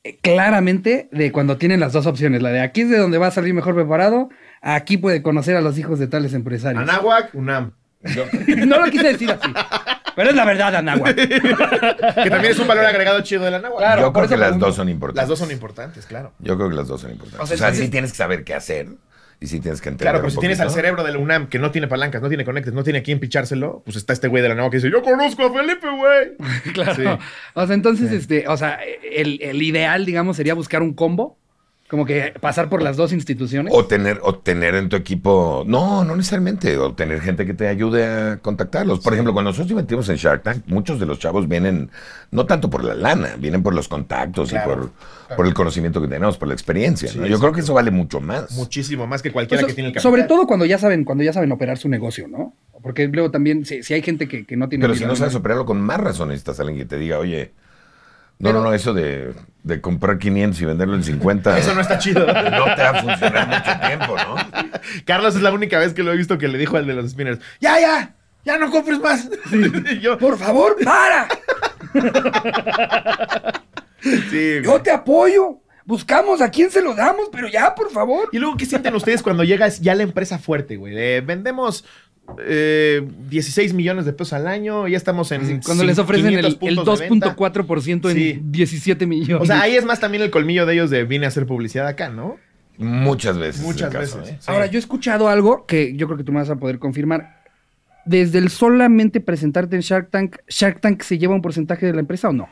eh, claramente de cuando tienen las dos opciones, la de aquí es de donde va a salir mejor preparado, aquí puede conocer a los hijos de tales empresarios. Anahuac, UNAM. No lo quise decir así. Pero es la verdad, Anagua. que también es un valor agregado chido del Anagua. Claro, Yo creo que las dos son importantes. Las dos son importantes, claro. Yo creo que las dos son importantes. O sea, si sí tienes que saber qué hacer y sí tienes que entender. Claro, pero pues si tienes al cerebro de la UNAM que no tiene palancas, no tiene conectes, no tiene a quién pichárselo, pues está este güey de la que dice: Yo conozco a Felipe, güey. claro. O sea, entonces, este, o sea, el, ideal, digamos, sería buscar un combo como que pasar por las dos instituciones. O tener, o en tu equipo. No, no necesariamente. O tener gente que te ayude a contactarlos. Por ejemplo, cuando nosotros invertimos en Shark Tank, muchos de los chavos vienen, no tanto por la lana, vienen por los contactos y por, por el conocimiento que tenemos, por la experiencia. Yo creo que eso vale mucho más. Muchísimo más que cualquiera pues, que tiene el capital. Sobre todo cuando ya saben, cuando ya saben operar su negocio, ¿no? Porque luego también, si, hay gente que, no tiene. Pero si no sabes operarlo, con más razón necesitas alguien que te diga, oye no, no, no, eso de, comprar 500 y venderlo en 50. Eso no está chido. Eh, no te va a funcionar mucho tiempo, ¿no? Carlos es la única vez que lo he visto que le dijo al de los spinners, ya, ya, ya no compres más. Por favor, para. Yo te apoyo. Buscamos a quién se lo damos, pero ya, por favor. Y luego, ¿qué sienten ustedes cuando llega ya la empresa fuerte, güey? vendemos 16 eh, millones de pesos al año, ya estamos en. cuando les ofrecen el, 2.4% en 17 millones. O sea, ahí es más también el colmillo de ellos de vine a hacer publicidad acá, ¿no? Muchas veces. Muchas veces. ¿eh? Ahora, yo he escuchado algo que yo creo que tú me vas a poder confirmar. Desde el solamente presentarte en Shark Tank, ¿Shark Tank se lleva un porcentaje de la empresa o no?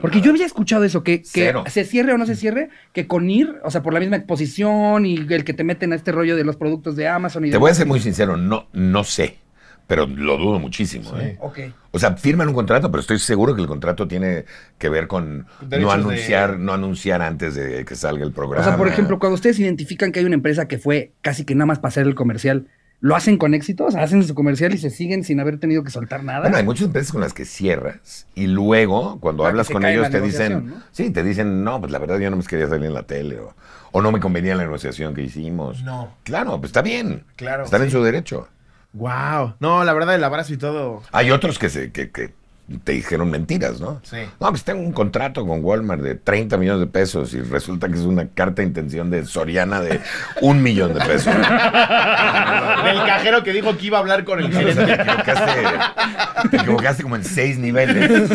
Porque yo había escuchado eso, que, se cierre o no se mm. cierre, que con ir, o sea, por la misma exposición y el que te meten a este rollo de los productos de Amazon y Te voy a ser muy sincero, no, no sé, pero lo dudo muchísimo. ¿eh? O sea, firman un contrato, pero estoy seguro que el contrato tiene que ver con no anunciar, no anunciar antes de que salga el programa. O sea, por ejemplo, cuando ustedes identifican que hay una empresa que fue casi que nada más para hacer el comercial, lo hacen con éxito, hacen su comercial y se siguen sin haber tenido que soltar nada. Bueno, hay muchas empresas con las que cierras y luego cuando hablas con ellos te dicen, ¿no? sí, te dicen, no, pues la verdad yo no me quería salir en la tele o, no me convenía la negociación que hicimos. No. Claro, pues está bien. Claro. Están en su derecho. Wow. No, la verdad, el abrazo y todo. Hay otros que se que, que te dijeron mentiras, ¿no? Sí. No, pues tengo un contrato con Walmart de 30 millones de pesos y resulta que es una carta de intención de Soriana de un millón de pesos. El cajero que dijo que iba a hablar con el gerente. Te equivocaste, te equivocaste como en seis niveles.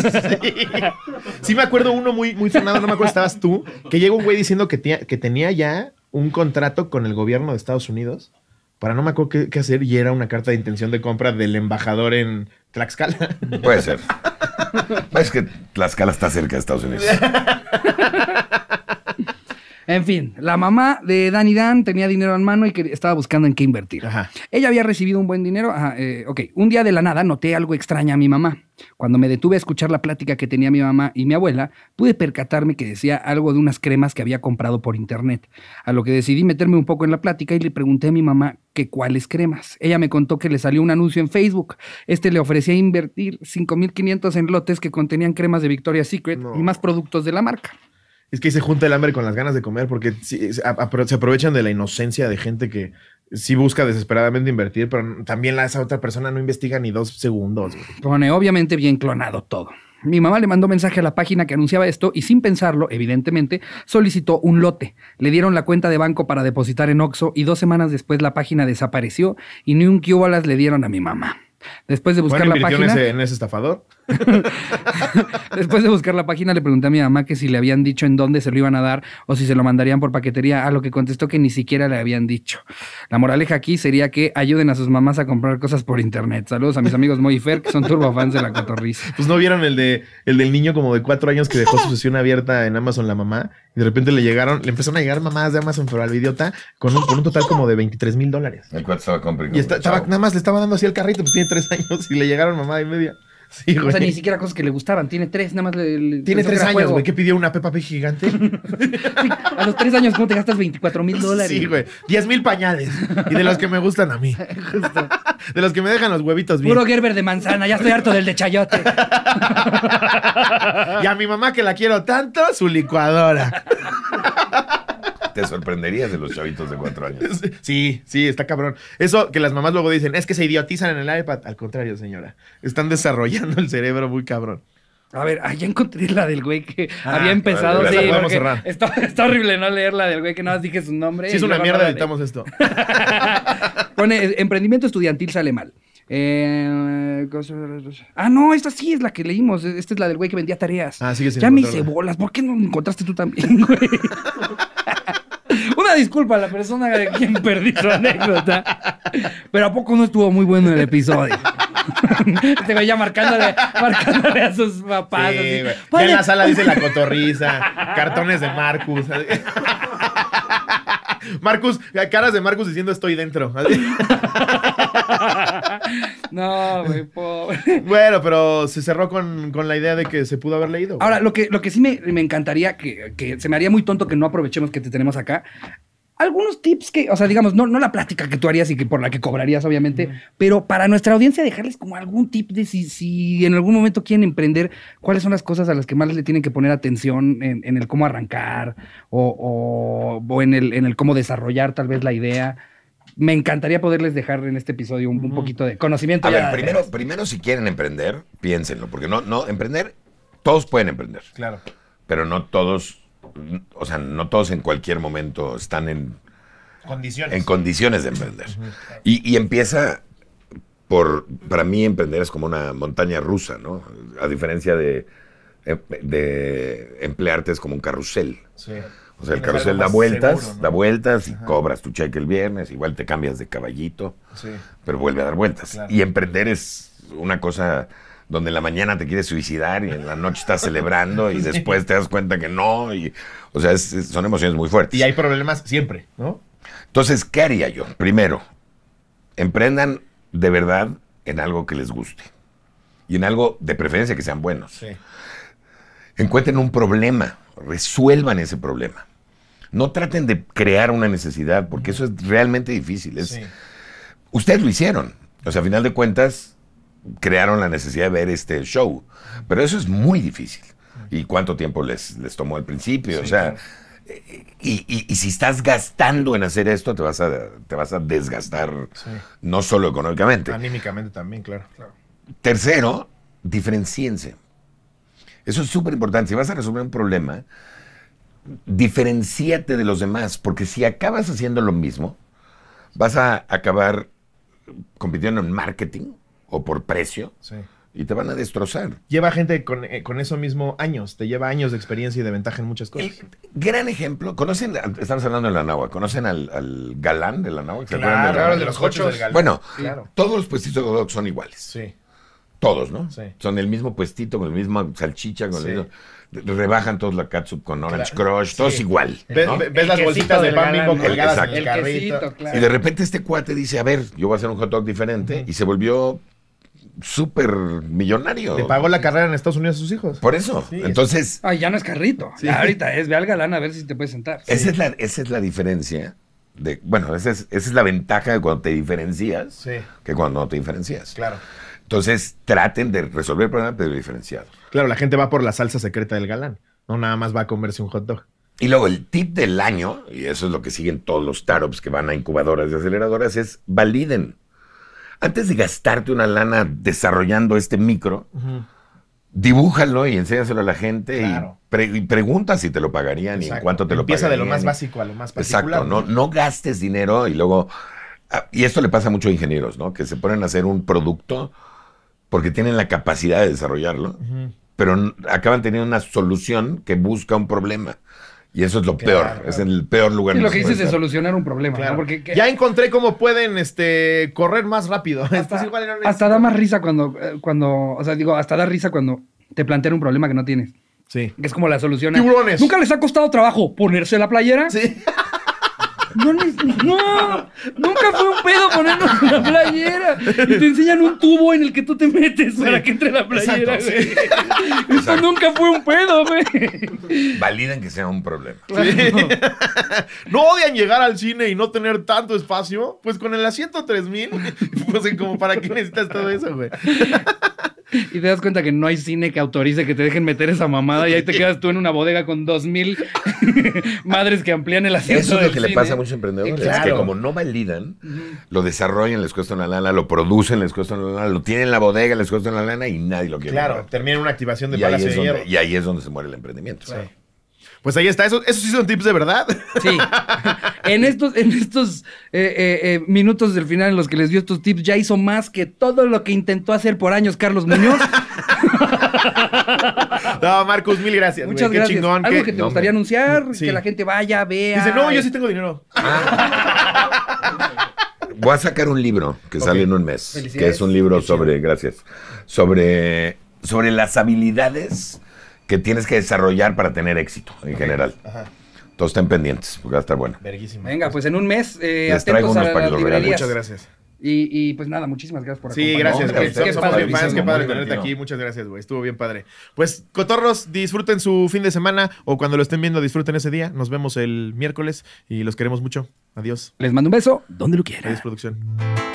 Sí. me acuerdo uno muy, muy sonado, no me acuerdo, estabas tú, que llegó un güey diciendo que, que tenía ya un contrato con el gobierno de Estados Unidos para no me acuerdo qué, hacer y era una carta de intención de compra del embajador en Tlaxcala. Puede ser. es que Tlaxcala está cerca de Estados Unidos. En fin, la mamá de Danny Dan tenía dinero en mano y que estaba buscando en qué invertir. Ella había recibido un buen dinero. Eh, ok, un día de la nada noté algo extraño a mi mamá. Cuando me detuve a escuchar la plática que tenía mi mamá y mi abuela, pude percatarme que decía algo de unas cremas que había comprado por internet. A lo que decidí meterme un poco en la plática y le pregunté a mi mamá que cuáles cremas. Ella me contó que le salió un anuncio en Facebook. Este le ofrecía invertir 5.500 en lotes que contenían cremas de Victoria's Secret y más productos de la marca. Es que se junta el hambre con las ganas de comer porque se aprovechan de la inocencia de gente que sí busca desesperadamente invertir, pero también esa otra persona no investiga ni dos segundos. Pone eh, obviamente bien clonado todo. Mi mamá le mandó mensaje a la página que anunciaba esto y sin pensarlo, evidentemente, solicitó un lote. Le dieron la cuenta de banco para depositar en Oxo y dos semanas después la página desapareció y ni un las le dieron a mi mamá. Después de buscar la página... En ese, en ese estafador? Después de buscar la página, le pregunté a mi mamá que si le habían dicho en dónde se lo iban a dar o si se lo mandarían por paquetería, a lo que contestó que ni siquiera le habían dicho. La moraleja aquí sería que ayuden a sus mamás a comprar cosas por internet. Saludos a mis amigos Moy y Fer, que son turbofans de la cotorriza. Pues no vieron el, de, el del niño como de cuatro años que dejó su sesión abierta en Amazon la mamá y de repente le llegaron, le empezaron a llegar mamás de Amazon pero al idiota con un, un total como de 23 mil dólares. El cual estaba comprando. Y nada más le estaba dando así el carrito, pues tiene tres años y le llegaron mamá y media. O sea, ni siquiera cosas que le gustaban. Tiene tres, nada más. Le, Tiene tres años, güey. ¿Qué pidió una Peppa Pig gigante? a los tres años, ¿cómo te gastas 24 mil dólares? Sí, güey. 10 mil pañales. Y de los que me gustan a mí. De los que me dejan los huevitos bien. Puro Gerber de manzana. Ya estoy harto del de chayote. y a mi mamá, que la quiero tanto, su licuadora. Te sorprenderías de los chavitos de cuatro años. Sí, sí, está cabrón. Eso que las mamás luego dicen, es que se idiotizan en el iPad. Al contrario, señora. Están desarrollando el cerebro muy cabrón. A ver, ah, ya encontré la del güey que ah, había empezado. Vale, sí, cerrar. Está, horrible no leer la del güey que no dije su nombre. es una mierda, editamos esto. Pone, e, emprendimiento estudiantil sale mal. Eh, ah, no, esta sí es la que leímos. E, esta es la del güey que vendía tareas. Ah, sí Ya me hice bolas. ¿Por qué no encontraste tú también, güey? Una disculpa a la persona de quien perdí su anécdota. Pero ¿a poco no estuvo muy bueno el episodio? Te voy marcándole, marcándole a sus papás. en la sala dice la cotorriza, cartones de Marcus. Marcus, caras de Marcus diciendo estoy dentro. no, güey, pobre. Bueno, pero se cerró con, la idea de que se pudo haber leído. Ahora, lo que, lo que sí me, encantaría, que, que, se me haría muy tonto que no aprovechemos que te tenemos acá, algunos tips que, o sea, digamos, no, no la plática que tú harías y que por la que cobrarías, obviamente, pero para nuestra audiencia dejarles como algún tip de si, en algún momento quieren emprender, cuáles son las cosas a las que más le tienen que poner atención en, el cómo arrancar o, en, el, en, el, cómo desarrollar tal vez la idea. Me encantaría poderles dejar en este episodio un, un poquito de conocimiento. A ver, primero, primero si quieren emprender, piénsenlo, porque no, no, emprender, todos pueden emprender. Claro. Pero no todos o sea, no todos en cualquier momento están en condiciones, en condiciones de emprender. y, empieza por, para mí emprender es como una montaña rusa, ¿no? A diferencia de, em, emplearte es como un carrusel. O sea, el carrusel da vueltas, da vueltas y cobras tu cheque el viernes, igual te cambias de caballito, pero vuelve a dar vueltas. Y emprender es una cosa donde en la mañana te quieres suicidar y en la noche estás celebrando y después te das cuenta que no. Y, o sea, son emociones muy fuertes. Y hay problemas siempre, ¿no? Entonces, ¿qué haría yo? Primero, emprendan de verdad en algo que les guste. Y en algo de preferencia que sean buenos. Encuentren un problema, resuelvan ese problema. No traten de crear una necesidad, porque eso es realmente difícil. Es, Ustedes lo hicieron. O sea, a final de cuentas, crearon la necesidad de ver este show. Pero eso es muy difícil. ¿Y cuánto tiempo les, tomó al principio? o sea, y, si estás gastando en hacer esto, te vas a, te vas a desgastar, no solo económicamente. Anímicamente también, claro. Tercero, diferenciense. Eso es súper importante. Si vas a resolver un problema, diferenciate de los demás, porque si acabas haciendo lo mismo, vas a acabar compitiendo en marketing, o por precio. Y te van a destrozar. Lleva gente eh, con, eso mismo años, te lleva años de experiencia y de ventaja en muchas cosas. gran ejemplo, conocen, Están hablando de la Nahua, ¿conocen al, galán de la Nahua? claro, de los cochos. Bueno, todos los puestitos de hot son iguales. Sí. Todos, ¿no? Sí. Son el mismo puestito, con el mismo salchicha, con Rebajan todos la catsup con Orange Crush, todos igual. Ves, las bolsitas de pan mismo colgadas en el, carrito. Y de repente este cuate dice, a ver, yo voy a hacer un hot dog diferente. Y se volvió súper millonario. Le pagó la carrera en Estados Unidos a sus hijos. Por eso. Entonces. Ay, ya no es carrito. ahorita es, ve al galán a ver si te puedes sentar. Esa, es, la, es la diferencia. De, bueno, esa es, esa es la ventaja de cuando te diferencias que cuando no te diferencias. Claro. Entonces, traten de resolver el problema, pero diferenciado. Claro, la gente va por la salsa secreta del galán. No nada más va a comerse un hot dog. Y luego el tip del año, y eso es lo que siguen todos los startups que van a incubadoras y aceleradoras, es validen antes de gastarte una lana desarrollando este micro, dibújalo y enséñaselo a la gente y, pregunta si te lo pagarían y en cuánto te lo pagarían. Empieza de lo más básico a lo más particular. Exacto, no, gastes dinero y luego... Ah, y esto le pasa a muchos ingenieros, ¿no? Que se ponen a hacer un producto porque tienen la capacidad de desarrollarlo, pero acaban teniendo una solución que busca un problema. Y eso es lo peor, es el peor lugar. lo que dices de solucionar un problema, Porque, ya encontré cómo pueden este, correr más rápido. Hasta, da más risa cuando, eh, cuando, o sea, digo, hasta da risa cuando te plantean un problema que no tienes. Sí. Que Es como la solución. Nunca les ha costado trabajo ponerse la playera. Sí. No, nunca fue un pedo ponernos una playera. Y te enseñan un tubo en el que tú te metes para que entre la playera, eso güey. nunca fue un pedo, güey. Validan que sea un problema. ¿No odian llegar al cine y no tener tanto espacio? Pues con el asiento 3000, pues como para qué necesitas todo eso, güey. Y te das cuenta que no hay cine que autorice que te dejen meter esa mamada y ahí te quedas tú en una bodega con dos mil madres que amplían el asiento. Eso es lo que le pasa a muchos emprendedores, es que como no validan, lo desarrollan, les cuesta una lana, lo producen, les cuesta una lana, lo tienen en la bodega, les cuesta una lana y nadie lo quiere. Claro, termina una activación de y y ahí es donde se muere el emprendimiento. Pues ahí está, esos, sí son tips de verdad. Sí. en estos, en estos eh, eh, eh, minutos del final en los que les dio estos tips, ya hizo más que todo lo que intentó hacer por años Carlos Muñoz. No, Marcus, mil gracias. Muchas gracias. Algo que, te gustaría anunciar, que la gente vaya, vea. Dice, no, yo sí tengo dinero. Ah. Voy a sacar un libro que sale en un mes, que es un libro sobre, gracias, sobre, sobre las habilidades que tienes que desarrollar para tener éxito en general. Ajá. Todos estén pendientes, porque va a estar bueno. Verguísima. Venga, pues en un mes eh, Les traigo unos Muchas gracias. Y, pues nada, muchísimas gracias por Sí, gracias. qué, padre, qué padre tenerte aquí. Muchas gracias, güey. Estuvo bien padre. Pues, cotorros, disfruten su fin de semana o cuando lo estén viendo, disfruten ese día. Nos vemos el miércoles y los queremos mucho. Adiós. Les mando un beso donde lo quieran. Adiós, producción.